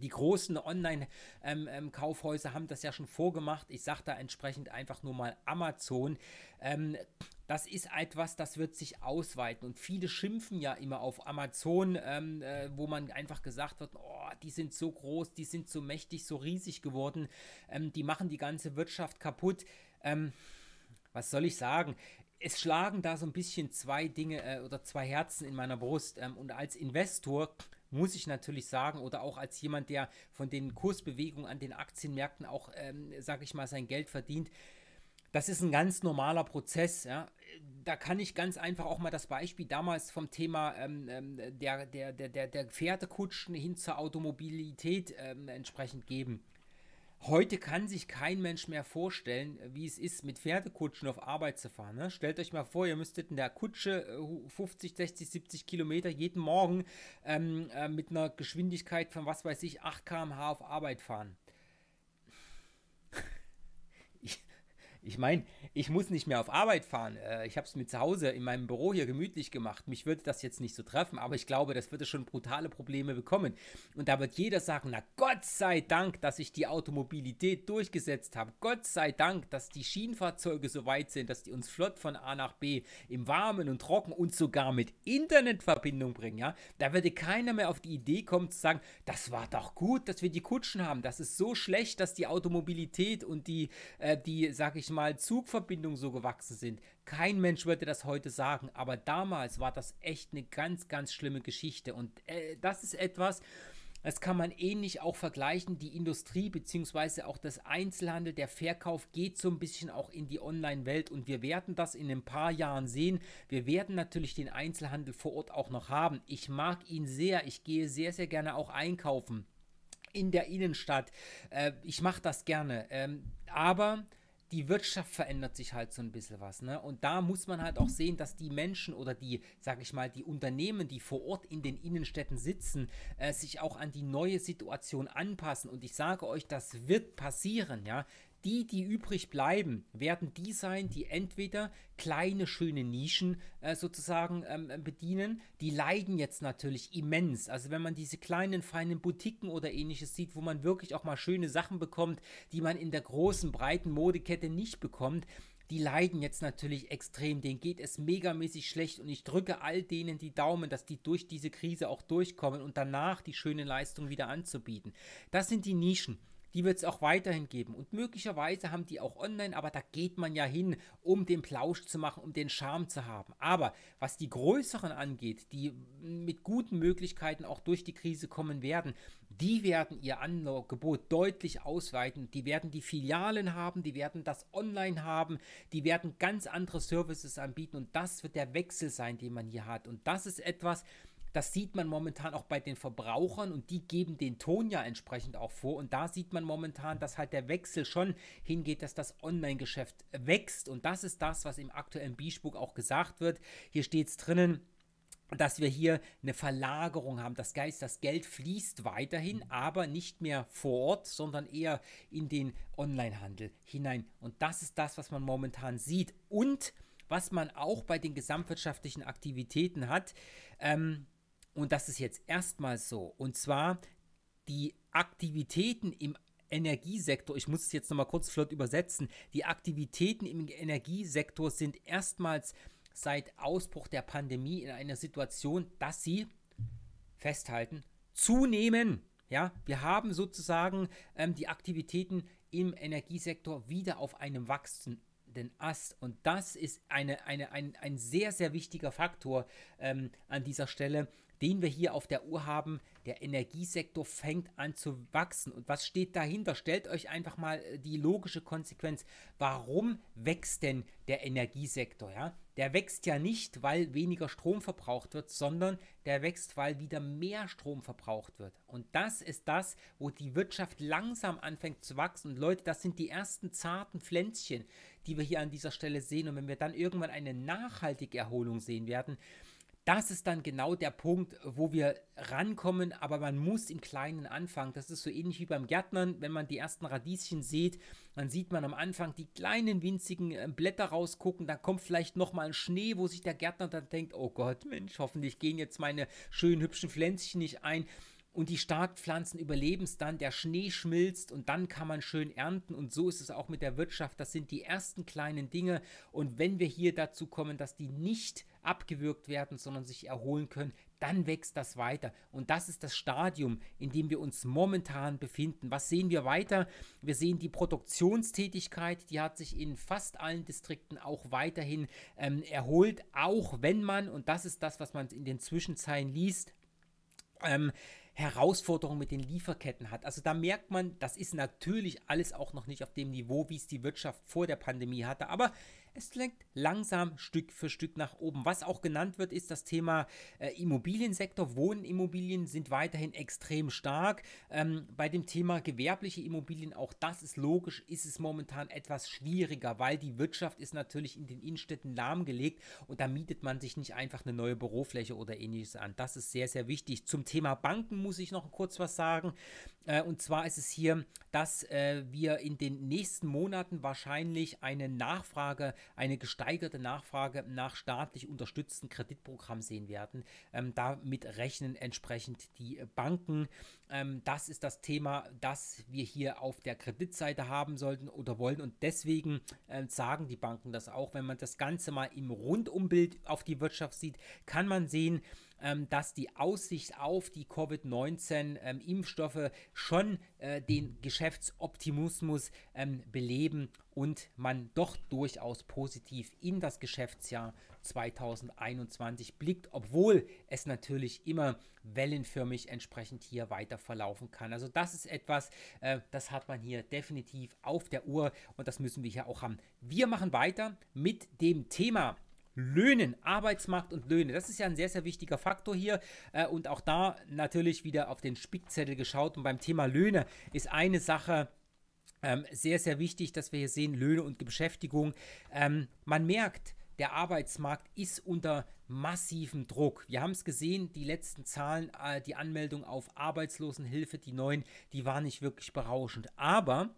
Die großen Online-Kaufhäuser ähm, ähm, haben das ja schon vorgemacht. Ich sage da entsprechend einfach nur mal Amazon. Ähm, das ist etwas, das wird sich ausweiten. Und viele schimpfen ja immer auf Amazon, äh, wo man einfach gesagt wird, oh, die sind so groß, die sind so mächtig, so riesig geworden, die machen die ganze Wirtschaft kaputt. was soll ich sagen? es schlagen da so ein bisschen zwei Dinge äh, oder zwei Herzen in meiner Brust. Ähm, und als Investor muss ich natürlich sagen, oder auch als jemand, der von den Kursbewegungen an den Aktienmärkten auch, ähm, sage ich mal, sein Geld verdient, das ist ein ganz normaler Prozess. Ja. Da kann ich ganz einfach auch mal das Beispiel damals vom Thema ähm, ähm der, der, der, der, der Pferdekutschen hin zur Automobilität ähm, entsprechend geben. Heute kann sich kein Mensch mehr vorstellen, äh, wie es ist, mit Pferdekutschen auf Arbeit zu fahren. Ne? Stellt euch mal vor, ihr müsstet in der Kutsche 50, 60, 70 Kilometer jeden Morgen ähm, äh, mit einer Geschwindigkeit von, was weiß ich, 8 km/h auf Arbeit fahren. Ich meine, ich muss nicht mehr auf Arbeit fahren. Äh, ich habe es mir zu Hause in meinem Büro hier gemütlich gemacht. Mich würde das jetzt nicht so treffen, aber ich glaube, das würde schon brutale Probleme bekommen. Und da wird jeder sagen, na Gott sei Dank, dass ich die Automobilität durchgesetzt habe. Gott sei Dank, dass die Schienenfahrzeuge so weit sind, dass die uns flott von A nach B im Warmen und Trocken und sogar mit Internetverbindung bringen. Ja? Da würde keiner mehr auf die Idee kommen zu sagen, das war doch gut, dass wir die Kutschen haben. Das ist so schlecht, dass die Automobilität und die, äh, die sage ich mal Zugverbindungen so gewachsen sind. Kein Mensch würde das heute sagen, aber damals war das echt eine ganz, ganz schlimme Geschichte. Und äh, das ist etwas, das kann man ähnlich auch vergleichen. Die Industrie beziehungsweise auch das Einzelhandel, der Verkauf geht so ein bisschen auch in die Online-Welt und wir werden das in ein paar Jahren sehen. Wir werden natürlich den Einzelhandel vor Ort auch noch haben. Ich mag ihn sehr. Ich gehe sehr, sehr gerne auch einkaufen in der Innenstadt. Äh, ich mache das gerne. Ähm, aber die Wirtschaft verändert sich halt so ein bisschen was. Ne? Und da muss man halt auch sehen, dass die Menschen oder die, sag ich mal, die Unternehmen, die vor Ort in den Innenstädten sitzen, äh, sich auch an die neue Situation anpassen. Und ich sage euch, das wird passieren. Ja? Die, die übrig bleiben, werden die sein, die entweder kleine, schöne Nischen äh, sozusagen ähm, äh, bedienen. Die leiden jetzt natürlich immens. Also wenn man diese kleinen, feinen Boutiquen oder ähnliches sieht, wo man wirklich auch mal schöne Sachen bekommt, die man in der großen, breiten Modekette nicht bekommt, die leiden jetzt natürlich extrem, denen geht es megamäßig schlecht und ich drücke all denen die Daumen, dass die durch diese Krise auch durchkommen und danach die schöne Leistung wieder anzubieten. Das sind die Nischen. Die wird es auch weiterhin geben. Und möglicherweise haben die auch online, aber da geht man ja hin, um den Plausch zu machen, um den Charme zu haben. Aber was die größeren angeht, die mit guten Möglichkeiten auch durch die Krise kommen werden, die werden ihr Angebot deutlich ausweiten. Die werden die Filialen haben, die werden das online haben, die werden ganz andere Services anbieten. Und das wird der Wechsel sein, den man hier hat. Und das ist etwas, das sieht man momentan auch bei den Verbrauchern und die geben den Ton ja entsprechend auch vor. Und da sieht man momentan, dass halt der Wechsel schon hingeht, dass das Online-Geschäft wächst. Und das ist das, was im aktuellen b auch gesagt wird. Hier steht es drinnen dass wir hier eine Verlagerung haben. Das heißt, das Geld fließt weiterhin, aber nicht mehr vor Ort, sondern eher in den Onlinehandel hinein. Und das ist das, was man momentan sieht. Und was man auch bei den gesamtwirtschaftlichen Aktivitäten hat, ähm, und das ist jetzt erstmals so. Und zwar die Aktivitäten im Energiesektor, ich muss es jetzt nochmal kurz flott übersetzen, die Aktivitäten im Energiesektor sind erstmals seit Ausbruch der Pandemie in einer Situation, dass sie festhalten, zunehmen. Ja, wir haben sozusagen ähm, die Aktivitäten im Energiesektor wieder auf einem wachsenden Ast. Und das ist eine, eine, ein, ein sehr, sehr wichtiger Faktor ähm, an dieser Stelle, den wir hier auf der Uhr haben. Der Energiesektor fängt an zu wachsen. Und was steht dahinter? Stellt euch einfach mal äh, die logische Konsequenz. Warum wächst denn der Energiesektor? Ja? Der wächst ja nicht, weil weniger Strom verbraucht wird, sondern der wächst, weil wieder mehr Strom verbraucht wird. Und das ist das, wo die Wirtschaft langsam anfängt zu wachsen. Und Leute, das sind die ersten zarten Pflänzchen, die wir hier an dieser Stelle sehen. Und wenn wir dann irgendwann eine nachhaltige Erholung sehen werden, das ist dann genau der Punkt, wo wir rankommen, aber man muss im Kleinen anfangen. Das ist so ähnlich wie beim Gärtnern, wenn man die ersten Radieschen sieht, dann sieht man am Anfang die kleinen winzigen äh, Blätter rausgucken, dann kommt vielleicht nochmal ein Schnee, wo sich der Gärtner dann denkt, oh Gott, Mensch, hoffentlich gehen jetzt meine schönen hübschen Pflänzchen nicht ein. Und die Starkpflanzen überleben es dann, der Schnee schmilzt und dann kann man schön ernten. Und so ist es auch mit der Wirtschaft. Das sind die ersten kleinen Dinge. Und wenn wir hier dazu kommen, dass die nicht abgewürgt werden, sondern sich erholen können, dann wächst das weiter. Und das ist das Stadium, in dem wir uns momentan befinden. Was sehen wir weiter? Wir sehen die Produktionstätigkeit, die hat sich in fast allen Distrikten auch weiterhin ähm, erholt, auch wenn man, und das ist das, was man in den Zwischenzeilen liest, ähm, Herausforderungen mit den Lieferketten hat. Also da merkt man, das ist natürlich alles auch noch nicht auf dem Niveau, wie es die Wirtschaft vor der Pandemie hatte. Aber es lenkt langsam Stück für Stück nach oben. Was auch genannt wird, ist das Thema äh, Immobiliensektor. Wohnimmobilien sind weiterhin extrem stark. Ähm, bei dem Thema gewerbliche Immobilien, auch das ist logisch, ist es momentan etwas schwieriger, weil die Wirtschaft ist natürlich in den Innenstädten lahmgelegt und da mietet man sich nicht einfach eine neue Bürofläche oder ähnliches an. Das ist sehr, sehr wichtig. Zum Thema Banken muss ich noch kurz was sagen. Äh, und zwar ist es hier, dass äh, wir in den nächsten Monaten wahrscheinlich eine Nachfrage eine gesteigerte Nachfrage nach staatlich unterstützten Kreditprogrammen sehen werden. Ähm, damit rechnen entsprechend die Banken. Ähm, das ist das Thema, das wir hier auf der Kreditseite haben sollten oder wollen. Und deswegen äh, sagen die Banken das auch. Wenn man das Ganze mal im Rundumbild auf die Wirtschaft sieht, kann man sehen, ähm, dass die Aussicht auf die Covid-19-Impfstoffe ähm, schon äh, den Geschäftsoptimismus ähm, beleben und man doch durchaus positiv in das Geschäftsjahr 2021 blickt, obwohl es natürlich immer wellenförmig entsprechend hier weiter verlaufen kann. Also das ist etwas, äh, das hat man hier definitiv auf der Uhr und das müssen wir hier auch haben. Wir machen weiter mit dem Thema Löhnen, Arbeitsmarkt und Löhne. Das ist ja ein sehr, sehr wichtiger Faktor hier. Äh, und auch da natürlich wieder auf den Spickzettel geschaut. Und beim Thema Löhne ist eine Sache, ähm, sehr, sehr wichtig, dass wir hier sehen, Löhne und Beschäftigung. Ähm, man merkt, der Arbeitsmarkt ist unter massivem Druck. Wir haben es gesehen, die letzten Zahlen, äh, die Anmeldung auf Arbeitslosenhilfe, die neuen, die waren nicht wirklich berauschend. Aber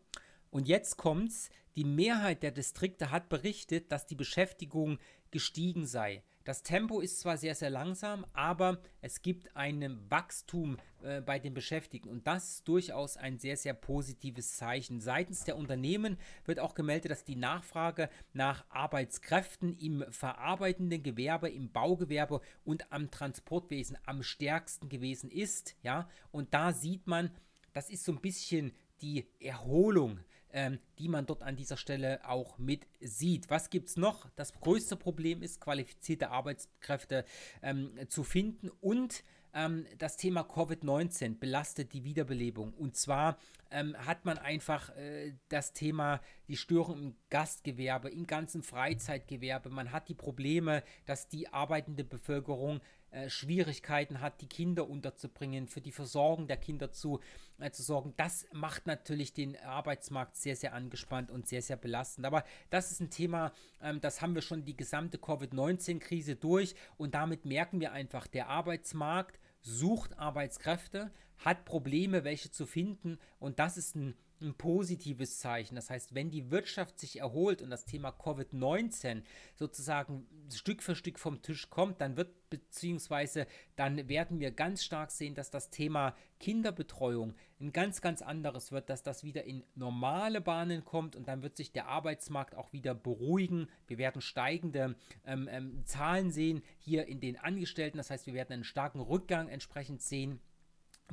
und jetzt kommt's, die Mehrheit der Distrikte hat berichtet, dass die Beschäftigung gestiegen sei. Das Tempo ist zwar sehr, sehr langsam, aber es gibt ein Wachstum äh, bei den Beschäftigten und das ist durchaus ein sehr, sehr positives Zeichen. Seitens der Unternehmen wird auch gemeldet, dass die Nachfrage nach Arbeitskräften im verarbeitenden Gewerbe, im Baugewerbe und am Transportwesen am stärksten gewesen ist. Ja? Und da sieht man, das ist so ein bisschen die Erholung ähm, die man dort an dieser Stelle auch mit sieht. Was gibt es noch? Das größte Problem ist, qualifizierte Arbeitskräfte ähm, zu finden und ähm, das Thema Covid-19 belastet die Wiederbelebung. Und zwar ähm, hat man einfach äh, das Thema die Störung im Gastgewerbe, im ganzen Freizeitgewerbe. Man hat die Probleme, dass die arbeitende Bevölkerung äh, Schwierigkeiten hat, die Kinder unterzubringen, für die Versorgung der Kinder zu, äh, zu sorgen. Das macht natürlich den Arbeitsmarkt sehr, sehr angespannt und sehr, sehr belastend. Aber das ist ein Thema, ähm, das haben wir schon die gesamte Covid-19-Krise durch und damit merken wir einfach, der Arbeitsmarkt sucht Arbeitskräfte, hat Probleme, welche zu finden und das ist ein ein positives Zeichen. Das heißt, wenn die Wirtschaft sich erholt und das Thema Covid-19 sozusagen Stück für Stück vom Tisch kommt, dann wird beziehungsweise dann werden wir ganz stark sehen, dass das Thema Kinderbetreuung ein ganz, ganz anderes wird, dass das wieder in normale Bahnen kommt und dann wird sich der Arbeitsmarkt auch wieder beruhigen. Wir werden steigende ähm, ähm, Zahlen sehen hier in den Angestellten. Das heißt, wir werden einen starken Rückgang entsprechend sehen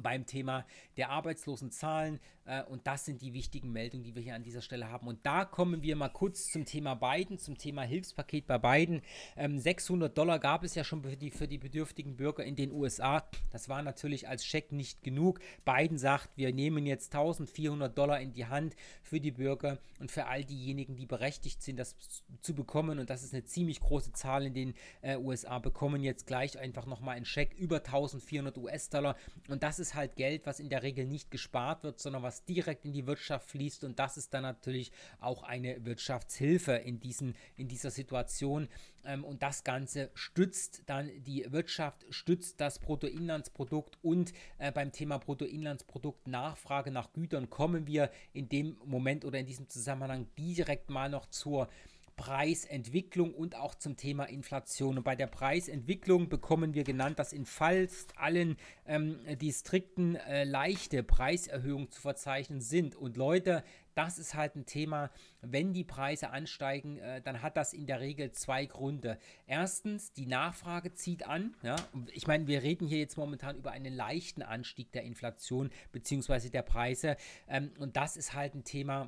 beim Thema der Arbeitslosenzahlen. Äh, und das sind die wichtigen Meldungen, die wir hier an dieser Stelle haben. Und da kommen wir mal kurz zum Thema Biden, zum Thema Hilfspaket bei Biden. 600 ähm, Dollar gab es ja schon für die, für die bedürftigen Bürger in den USA. Das war natürlich als Scheck nicht genug. Biden sagt, wir nehmen jetzt 1400 Dollar in die Hand für die Bürger und für all diejenigen, die berechtigt sind, das zu bekommen. Und das ist eine ziemlich große Zahl in den äh, USA, bekommen jetzt gleich einfach nochmal einen Scheck über 1400 US-Dollar. Und das ist ist halt Geld, was in der Regel nicht gespart wird, sondern was direkt in die Wirtschaft fließt. Und das ist dann natürlich auch eine Wirtschaftshilfe in, diesen, in dieser Situation. Ähm, und das Ganze stützt dann die Wirtschaft, stützt das Bruttoinlandsprodukt. Und äh, beim Thema Bruttoinlandsprodukt Nachfrage nach Gütern kommen wir in dem Moment oder in diesem Zusammenhang direkt mal noch zur äh, Preisentwicklung und auch zum Thema Inflation. Und bei der Preisentwicklung bekommen wir genannt, dass in fast allen ähm, Distrikten äh, leichte Preiserhöhungen zu verzeichnen sind. Und Leute, das ist halt ein Thema, wenn die Preise ansteigen, äh, dann hat das in der Regel zwei Gründe. Erstens, die Nachfrage zieht an. Ja? Ich meine, wir reden hier jetzt momentan über einen leichten Anstieg der Inflation bzw. der Preise. Ähm, und das ist halt ein Thema,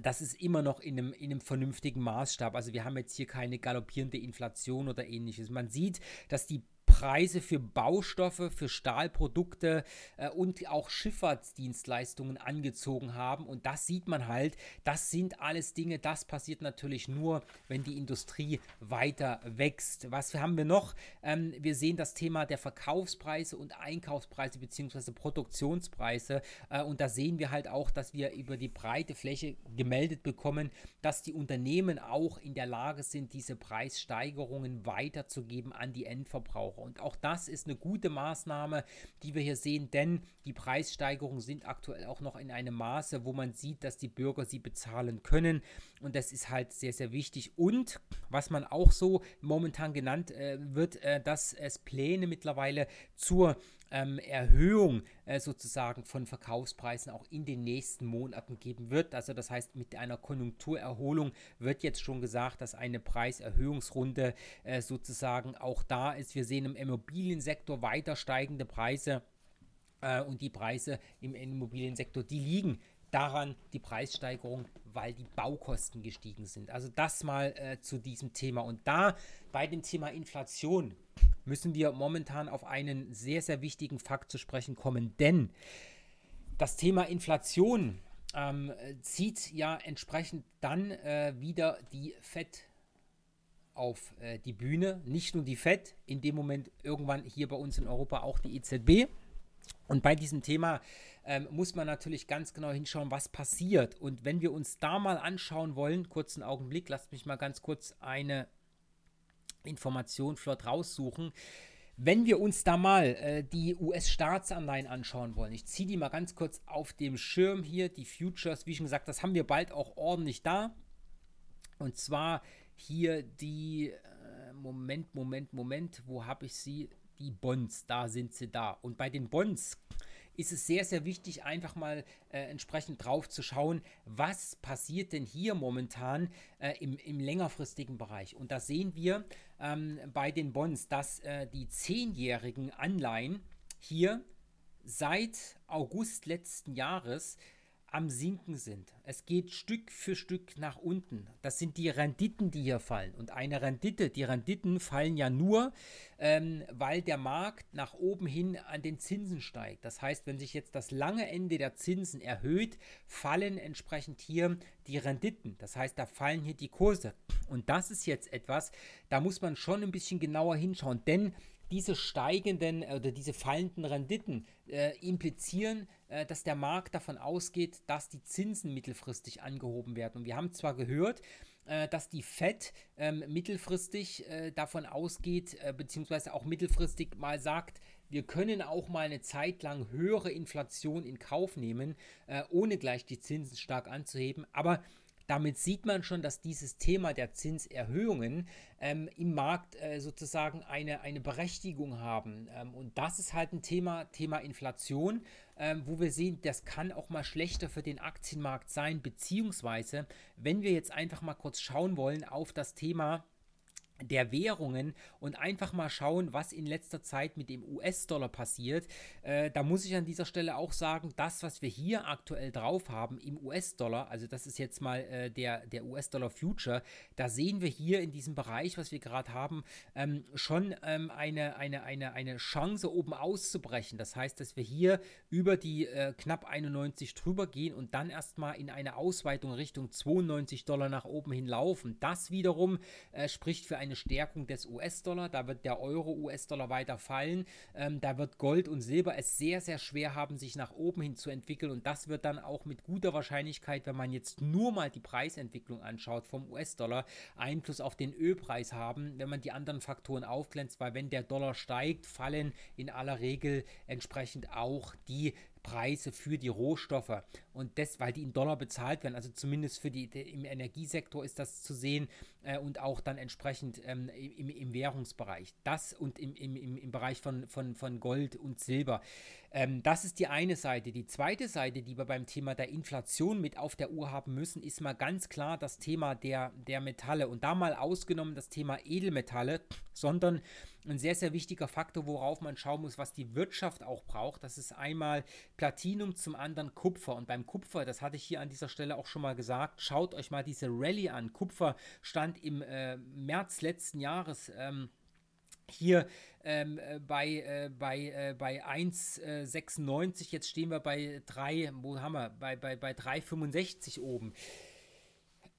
das ist immer noch in einem, in einem vernünftigen Maßstab. Also wir haben jetzt hier keine galoppierende Inflation oder ähnliches. Man sieht, dass die Preise für Baustoffe, für Stahlprodukte äh, und auch Schifffahrtsdienstleistungen angezogen haben. Und das sieht man halt, das sind alles Dinge, das passiert natürlich nur, wenn die Industrie weiter wächst. Was haben wir noch? Ähm, wir sehen das Thema der Verkaufspreise und Einkaufspreise bzw. Produktionspreise. Äh, und da sehen wir halt auch, dass wir über die breite Fläche gemeldet bekommen, dass die Unternehmen auch in der Lage sind, diese Preissteigerungen weiterzugeben an die Endverbraucher. Verbraucher. Und auch das ist eine gute Maßnahme, die wir hier sehen, denn die Preissteigerungen sind aktuell auch noch in einem Maße, wo man sieht, dass die Bürger sie bezahlen können. Und das ist halt sehr, sehr wichtig. Und was man auch so momentan genannt äh, wird, äh, dass es Pläne mittlerweile zur ähm, Erhöhung äh, sozusagen von Verkaufspreisen auch in den nächsten Monaten geben wird. Also das heißt, mit einer Konjunkturerholung wird jetzt schon gesagt, dass eine Preiserhöhungsrunde äh, sozusagen auch da ist. Wir sehen im Immobiliensektor weiter steigende Preise. Äh, und die Preise im Immobiliensektor, die liegen daran die Preissteigerung, weil die Baukosten gestiegen sind. Also das mal äh, zu diesem Thema. Und da bei dem Thema Inflation müssen wir momentan auf einen sehr, sehr wichtigen Fakt zu sprechen kommen, denn das Thema Inflation ähm, zieht ja entsprechend dann äh, wieder die FED auf äh, die Bühne. Nicht nur die FED, in dem Moment irgendwann hier bei uns in Europa auch die EZB. Und bei diesem Thema ähm, muss man natürlich ganz genau hinschauen, was passiert. Und wenn wir uns da mal anschauen wollen, kurzen Augenblick, lasst mich mal ganz kurz eine Informationen flott raussuchen. Wenn wir uns da mal äh, die US-Staatsanleihen anschauen wollen, ich ziehe die mal ganz kurz auf dem Schirm hier, die Futures, wie schon gesagt, das haben wir bald auch ordentlich da. Und zwar hier die, äh, Moment, Moment, Moment, wo habe ich sie? Die Bonds, da sind sie da. Und bei den Bonds ist es sehr, sehr wichtig, einfach mal äh, entsprechend drauf zu schauen, was passiert denn hier momentan äh, im, im, längerfristigen Bereich. Und da sehen wir ähm, bei den Bonds, dass äh, die zehnjährigen Anleihen hier seit August letzten Jahres am Sinken sind. Es geht Stück für Stück nach unten. Das sind die Renditen, die hier fallen. Und eine Rendite, die Renditen fallen ja nur, ähm, weil der Markt nach oben hin an den Zinsen steigt. Das heißt, wenn sich jetzt das lange Ende der Zinsen erhöht, fallen entsprechend hier die Renditen. Das heißt, da fallen hier die Kurse. Und das ist jetzt etwas, da muss man schon ein bisschen genauer hinschauen, denn diese steigenden äh, oder diese fallenden Renditen äh, implizieren, äh, dass der Markt davon ausgeht, dass die Zinsen mittelfristig angehoben werden. Und wir haben zwar gehört, äh, dass die Fed ähm, mittelfristig äh, davon ausgeht, beziehungsweise auch mittelfristig mal sagt, wir können auch mal eine Zeit lang höhere Inflation in Kauf nehmen, ohne gleich die Zinsen stark anzuheben. Aber damit sieht man schon, dass dieses Thema der Zinserhöhungen ähm, im Markt äh, sozusagen eine, eine Berechtigung haben. Ähm, und das ist halt ein Thema, Thema Inflation, ähm, wo wir sehen, das kann auch mal schlechter für den Aktienmarkt sein, beziehungsweise wenn wir jetzt einfach mal kurz schauen wollen auf das Thema, der Währungen und einfach mal schauen, was in letzter Zeit mit dem US-Dollar passiert. Äh, da muss ich an dieser Stelle auch sagen, das, was wir hier aktuell drauf haben im US-Dollar, also das ist jetzt mal äh, der, der US-Dollar-Future, da sehen wir hier in diesem Bereich, was wir gerade haben, ähm, schon ähm, eine, eine, eine, eine Chance oben auszubrechen. Das heißt, dass wir hier über die äh, knapp 91 drüber gehen und dann erstmal in eine Ausweitung Richtung 92 Dollar nach oben hin laufen. Das wiederum äh, spricht für eine Stärkung des US-Dollar, da wird der Euro-US-Dollar weiter fallen, ähm, da wird Gold und Silber es sehr, sehr schwer haben, sich nach oben hin zu entwickeln und das wird dann auch mit guter Wahrscheinlichkeit, wenn man jetzt nur mal die Preisentwicklung anschaut vom US-Dollar, Einfluss auf den Ölpreis haben, wenn man die anderen Faktoren aufglänzt, weil wenn der Dollar steigt, fallen in aller Regel entsprechend auch die Preise für die Rohstoffe und das, weil die in Dollar bezahlt werden, also zumindest für die, die im Energiesektor ist das zu sehen äh, und auch dann entsprechend ähm, im, im, Währungsbereich. Das und im, im, im Bereich von, von, von Gold und Silber. Ähm, das ist die eine Seite. Die zweite Seite, die wir beim Thema der Inflation mit auf der Uhr haben müssen, ist mal ganz klar das Thema der, der Metalle und da mal ausgenommen das Thema Edelmetalle, sondern ein sehr, sehr wichtiger Faktor, worauf man schauen muss, was die Wirtschaft auch braucht. Das ist einmal Platinum, zum anderen Kupfer. Und beim Kupfer, das hatte ich hier an dieser Stelle auch schon mal gesagt, schaut euch mal diese Rallye an. Kupfer stand im äh, März letzten Jahres. Ähm, hier ähm, äh, bei, äh, bei, äh, bei 1,96, jetzt stehen wir bei 3, wo haben wir? Bei, bei, bei 3,65 oben.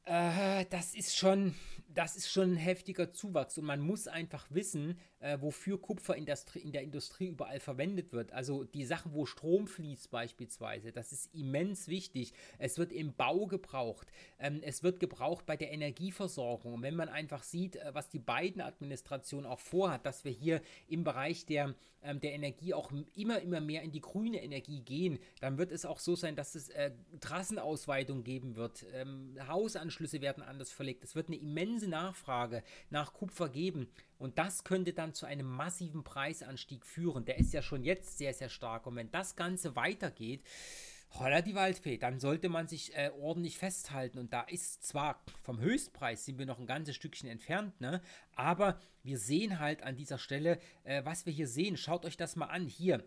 Äh, das ist schon, das ist schon ein heftiger Zuwachs und man muss einfach wissen, äh, wofür Kupfer in der Industrie überall verwendet wird. Also die Sachen, wo Strom fließt beispielsweise, das ist immens wichtig. Es wird im Bau gebraucht, ähm, es wird gebraucht bei der Energieversorgung. Und wenn man einfach sieht, äh, was die beiden Administration auch vorhat, dass wir hier im Bereich der ähm, der Energie auch immer, immer mehr in die grüne Energie gehen, dann wird es auch so sein, dass es äh, Trassenausweitung geben wird. Ähm, Hausanschlüsse werden anders verlegt. Es wird eine immense Nachfrage nach Kupfer geben. Und das könnte dann zu einem massiven Preisanstieg führen. Der ist ja schon jetzt sehr, sehr stark. Und wenn das Ganze weitergeht, holla die Waldfee, dann sollte man sich äh, ordentlich festhalten. Und da ist zwar vom Höchstpreis sind wir noch ein ganzes Stückchen entfernt, ne? aber wir sehen halt an dieser Stelle, äh, was wir hier sehen. Schaut euch das mal an. Hier,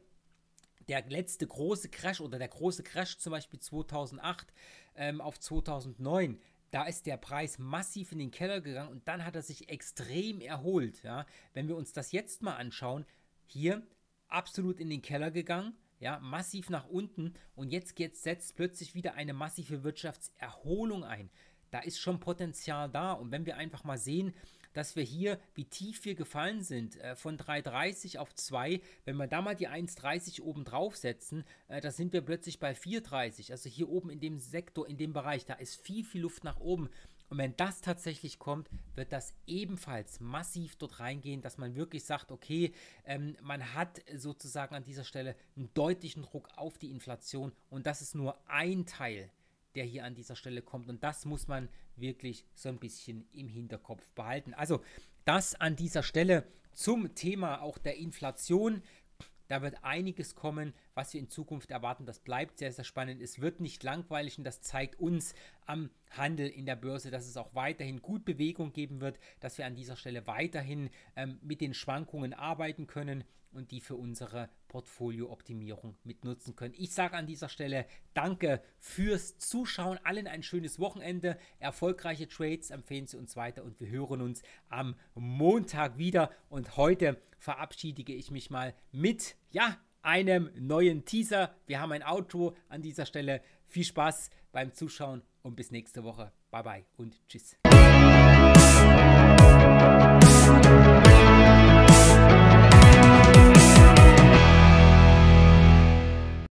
der letzte große Crash oder der große Crash zum Beispiel 2008 ähm, auf 2009. Da ist der Preis massiv in den Keller gegangen und dann hat er sich extrem erholt. Ja? Wenn wir uns das jetzt mal anschauen, hier absolut in den Keller gegangen ja, massiv nach unten und jetzt, jetzt setzt plötzlich wieder eine massive Wirtschaftserholung ein. Da ist schon Potenzial da und wenn wir einfach mal sehen, dass wir hier, wie tief wir gefallen sind, äh, von 3,30 auf 2, wenn wir da mal die 1,30 oben drauf setzen, äh, da sind wir plötzlich bei 4,30. Also hier oben in dem Sektor, in dem Bereich, da ist viel, viel Luft nach oben. Und wenn das tatsächlich kommt, wird das ebenfalls massiv dort reingehen, dass man wirklich sagt, okay, ähm, man hat sozusagen an dieser Stelle einen deutlichen Druck auf die Inflation und das ist nur ein Teil, der hier an dieser Stelle kommt und das muss man wirklich so ein bisschen im Hinterkopf behalten. Also das an dieser Stelle zum Thema auch der Inflation. Da wird einiges kommen, was wir in Zukunft erwarten. Das bleibt sehr, sehr spannend. Es wird nicht langweilig und das zeigt uns am Handel in der Börse, dass es auch weiterhin gut Bewegung geben wird, dass wir an dieser Stelle weiterhin ähm, mit den Schwankungen arbeiten können und die für unsere Portfoliooptimierung mit nutzen können. Ich sage an dieser Stelle danke fürs Zuschauen, allen ein schönes Wochenende, erfolgreiche Trades, empfehlen Sie uns weiter und wir hören uns am Montag wieder. Und heute verabschiede ich mich mal mit, ja, einem neuen Teaser. Wir haben ein Outro an dieser Stelle. Viel Spaß beim Zuschauen und bis nächste Woche. Bye bye und tschüss.